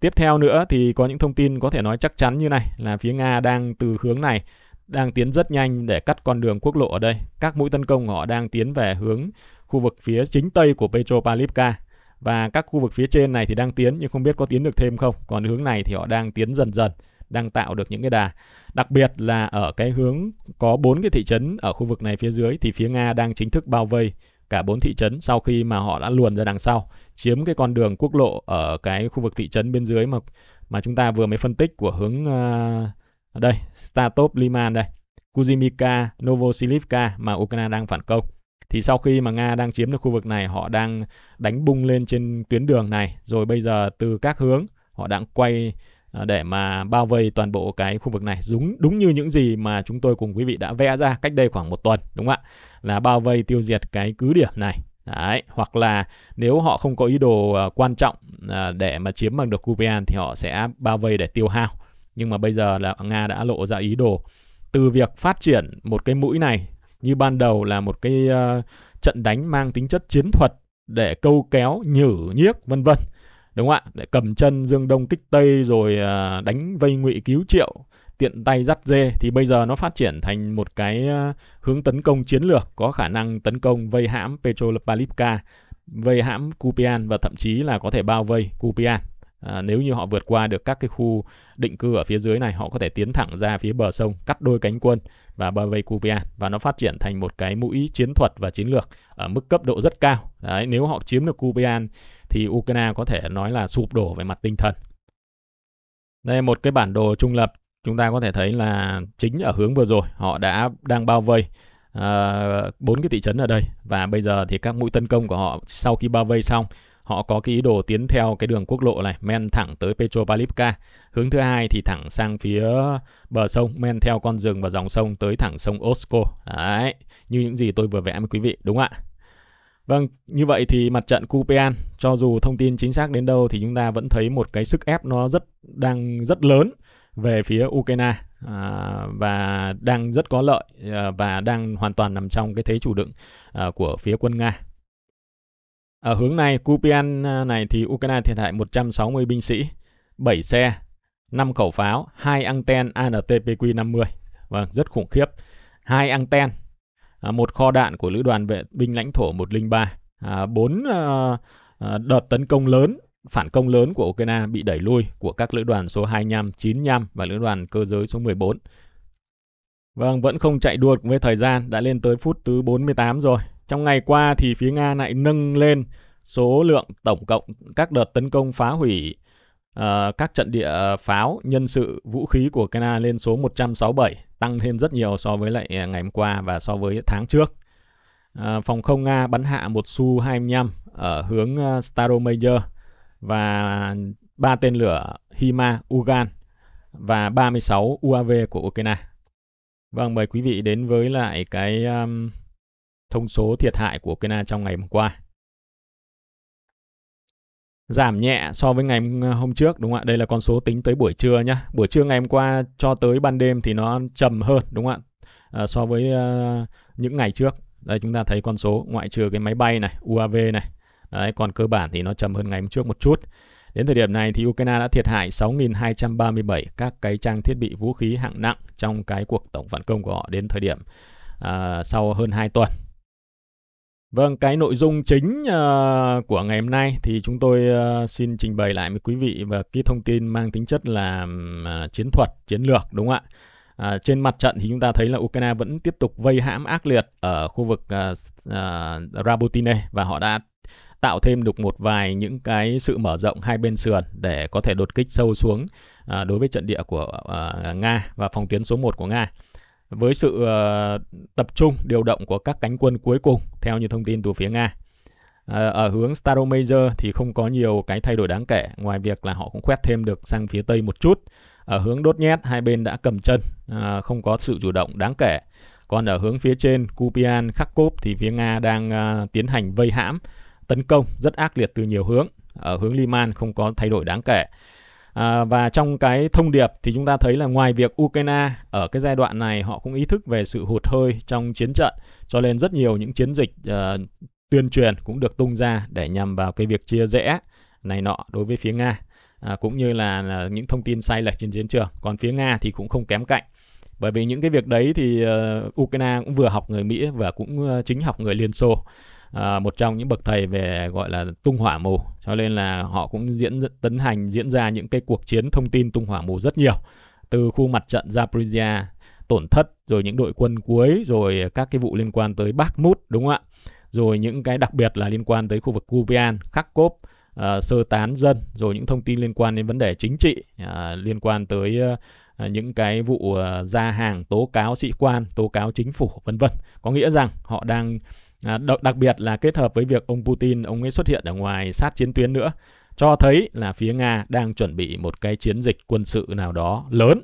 Tiếp theo nữa thì có những thông tin có thể nói chắc chắn như này là phía Nga đang từ hướng này đang tiến rất nhanh để cắt con đường quốc lộ ở đây. Các mũi tấn công họ đang tiến về hướng khu vực phía chính tây của Petropavlivka và các khu vực phía trên này thì đang tiến nhưng không biết có tiến được thêm không. Còn hướng này thì họ đang tiến dần dần, đang tạo được những cái đà. Đặc biệt là ở cái hướng có bốn cái thị trấn ở khu vực này phía dưới thì phía Nga đang chính thức bao vây cả bốn thị trấn sau khi mà họ đã luồn ra đằng sau chiếm cái con đường quốc lộ ở cái khu vực thị trấn bên dưới mà mà chúng ta vừa mới phân tích của hướng uh, đây Statop Liman đây Kuzimika Novosilivka mà Ukraine đang phản công thì sau khi mà Nga đang chiếm được khu vực này họ đang đánh bung lên trên tuyến đường này rồi bây giờ từ các hướng họ đang quay Ờ, để mà bao vây toàn bộ cái khu vực này đúng đúng như những gì mà chúng tôi cùng quý vị đã vẽ ra cách đây khoảng một tuần đúng không ạ là bao vây tiêu diệt cái cứ điểm này Đấy, hoặc là nếu họ không có ý đồ ờ, quan trọng ờ, để mà chiếm bằng được Kupian thì họ sẽ bao vây để tiêu hao. Nhưng mà bây giờ là Nga đã lộ ra ý đồ từ việc phát triển một cái mũi này như ban đầu là một cái trận đánh mang tính chất chiến thuật để câu kéo, nhử nhiếc vân vân đúng không ạ để cầm chân dương đông kích tây rồi à, đánh vây ngụy cứu triệu tiện tay dắt dê thì bây giờ nó phát triển thành một cái à, hướng tấn công chiến lược có khả năng tấn công vây hãm Petrolipalivka, vây hãm Kupian và thậm chí là có thể bao vây Kupian. À, nếu như họ vượt qua được các cái khu định cư ở phía dưới này, họ có thể tiến thẳng ra phía bờ sông, cắt đôi cánh quân và bao vây Kupian và nó phát triển thành một cái mũi chiến thuật và chiến lược ở mức cấp độ rất cao. Đấy, nếu họ chiếm được Kupian thì Ukraine có thể nói là sụp đổ về mặt tinh thần. Đây một cái bản đồ trung lập, chúng ta có thể thấy là chính ở hướng vừa rồi họ đã đang bao vây ờ, bốn uh, cái thị trấn ở đây và bây giờ thì các mũi tấn công của họ sau khi bao vây xong họ có cái ý đồ tiến theo cái đường quốc lộ này men thẳng tới Petropavlivka hướng thứ hai thì thẳng sang phía bờ sông men theo con rừng và dòng sông tới thẳng sông Osko đấy như những gì tôi vừa vẽ với quý vị đúng ạ Vâng, như vậy thì mặt trận Kupean cho dù thông tin chính xác đến đâu thì chúng ta vẫn thấy một cái sức ép nó rất đang rất lớn về phía Ukraine à, và đang rất có lợi à, và đang hoàn toàn nằm trong cái thế chủ đựng à, của phía quân Nga. Ở hướng này, Kupian à, này thì Ukraine thiệt hại 160 binh sĩ, 7 xe, 5 khẩu pháo, 2 anten ANTPQ-50. Vâng, rất khủng khiếp. 2 anten À, một kho đạn của lữ đoàn vệ binh lãnh thổ 103, à, bốn ờ, ờ, đợt tấn công lớn phản công lớn của Ukraine bị đẩy lui của các lữ đoàn số 25, 95 và lữ đoàn cơ giới số 14. Vâng, vẫn không chạy đua với thời gian, đã lên tới phút thứ 48 rồi. Trong ngày qua thì phía Nga lại nâng lên số lượng tổng cộng các đợt tấn công phá hủy uh, các trận địa pháo, nhân sự, vũ khí của Ukraine lên số 167 tăng thêm rất nhiều so với lại à, ngày hôm qua và so với tháng trước. À, phòng không Nga bắn hạ một Su-25 ở hướng à, Staromajor và ba tên lửa Hima Ugan và 36 UAV của Ukraine. Vâng, mời quý vị đến với lại cái um, thông số thiệt hại của Ukraine trong ngày hôm qua giảm nhẹ so với ngày ờ, hôm trước đúng không ạ? Đây là con số tính tới buổi trưa nhá. Buổi trưa ngày hôm qua cho tới ban đêm thì nó trầm hơn đúng không ạ? À, so với uh, những ngày trước. Đây chúng ta thấy con số ngoại trừ cái máy bay này, UAV này. Đấy, còn cơ bản thì nó trầm hơn ngày hôm trước một chút. Đến thời điểm này thì Ukraine đã thiệt hại 6.237 các cái trang thiết bị vũ khí hạng nặng trong cái cuộc tổng phản công của họ đến thời điểm uh, sau hơn 2 tuần. Vâng, cái nội dung chính uh, của ngày hôm nay thì chúng tôi uh, xin trình bày lại với quý vị và cái thông tin mang tính chất là uh, chiến thuật, chiến lược đúng không ạ? À, trên mặt trận thì chúng ta thấy là Ukraine vẫn tiếp tục vây hãm ác liệt ở khu vực uh, uh, Rabotine và họ đã tạo thêm được một vài những cái sự mở rộng hai bên sườn để có thể đột kích sâu xuống uh, đối với trận địa của uh, Nga và phòng tuyến số 1 của Nga với sự ờ, tập trung điều động của các cánh quân cuối cùng theo như thông tin từ phía Nga. Ờ, ở hướng Staromajor thì không có nhiều cái thay đổi đáng kể ngoài việc là họ cũng quét thêm được sang phía tây một chút. Ở hướng đốt nhét hai bên đã cầm chân, ờ, không có sự chủ động đáng kể. Còn ở hướng phía trên Kupian, Kharkov thì phía Nga đang tiến hành vây hãm, tấn công rất ác liệt từ nhiều hướng. Ở hướng Liman không có thay đổi đáng kể. À, và trong cái thông điệp thì chúng ta thấy là ngoài việc Ukraine ở cái giai đoạn này họ cũng ý thức về sự hụt hơi trong chiến trận cho nên rất nhiều những chiến dịch uh, tuyên truyền cũng được tung ra để nhằm vào cái việc chia rẽ này nọ đối với phía Nga à, cũng như là, là những thông tin sai lệch trên chiến trường. Còn phía Nga thì cũng không kém cạnh. Bởi vì những cái việc đấy thì uh, Ukraine cũng vừa học người Mỹ và cũng uh, chính học người Liên Xô à, một trong những bậc thầy về gọi là tung hỏa mù cho nên là họ cũng diễn tấn hành diễn ra những cái cuộc chiến thông tin tung hỏa mù rất nhiều từ khu mặt trận Zaporizhia tổn thất rồi những đội quân cuối rồi các cái vụ liên quan tới Bakhmut đúng không ạ rồi những cái đặc biệt là liên quan tới khu vực Kupian, Kharkov uh, sơ tán dân rồi những thông tin liên quan đến vấn đề chính trị uh, liên quan tới uh, những cái vụ ra hàng tố cáo sĩ quan, tố cáo chính phủ vân vân. Có nghĩa rằng họ đang À, đặc biệt là kết hợp với việc ông Putin ông ấy xuất hiện ở ngoài sát chiến tuyến nữa cho thấy là phía Nga đang chuẩn bị một cái chiến dịch quân sự nào đó lớn.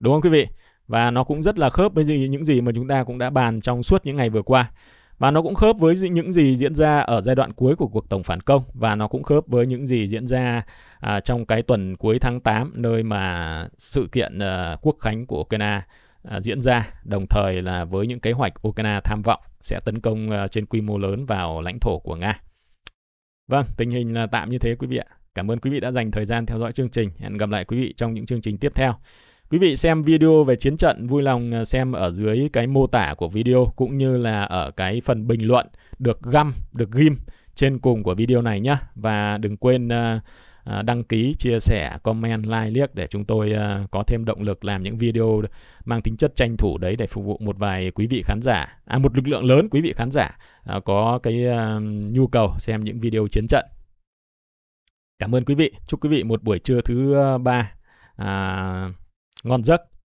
Đúng không quý vị? Và nó cũng rất là khớp với gì, những gì mà chúng ta cũng đã bàn trong suốt những ngày vừa qua. Và nó cũng khớp với những gì diễn ra ở giai đoạn cuối của cuộc tổng phản công và nó cũng khớp với những gì diễn ra à, trong cái tuần cuối tháng 8 nơi mà sự kiện à, quốc khánh của Ukraine À, diễn ra đồng thời là với những kế hoạch Ukraine tham vọng sẽ tấn công à, trên quy mô lớn vào lãnh thổ của Nga. Vâng, tình hình là tạm như thế quý vị ạ. Cảm ơn quý vị đã dành thời gian theo dõi chương trình. Hẹn gặp lại quý vị trong những chương trình tiếp theo. Quý vị xem video về chiến trận vui lòng à, xem ở dưới cái mô tả của video cũng như là ở cái phần bình luận được găm, được ghim trên cùng của video này nhé. Và đừng quên uh, À, đăng ký, chia sẻ, comment, like, liếc để chúng tôi à, có thêm động lực làm những video mang tính chất tranh thủ đấy để phục vụ một vài quý vị khán giả, à một lực lượng lớn quý vị khán giả à, có cái nhu cầu xem những video chiến trận. Cảm ơn quý vị, chúc quý vị một buổi trưa thứ ba à, ngon giấc.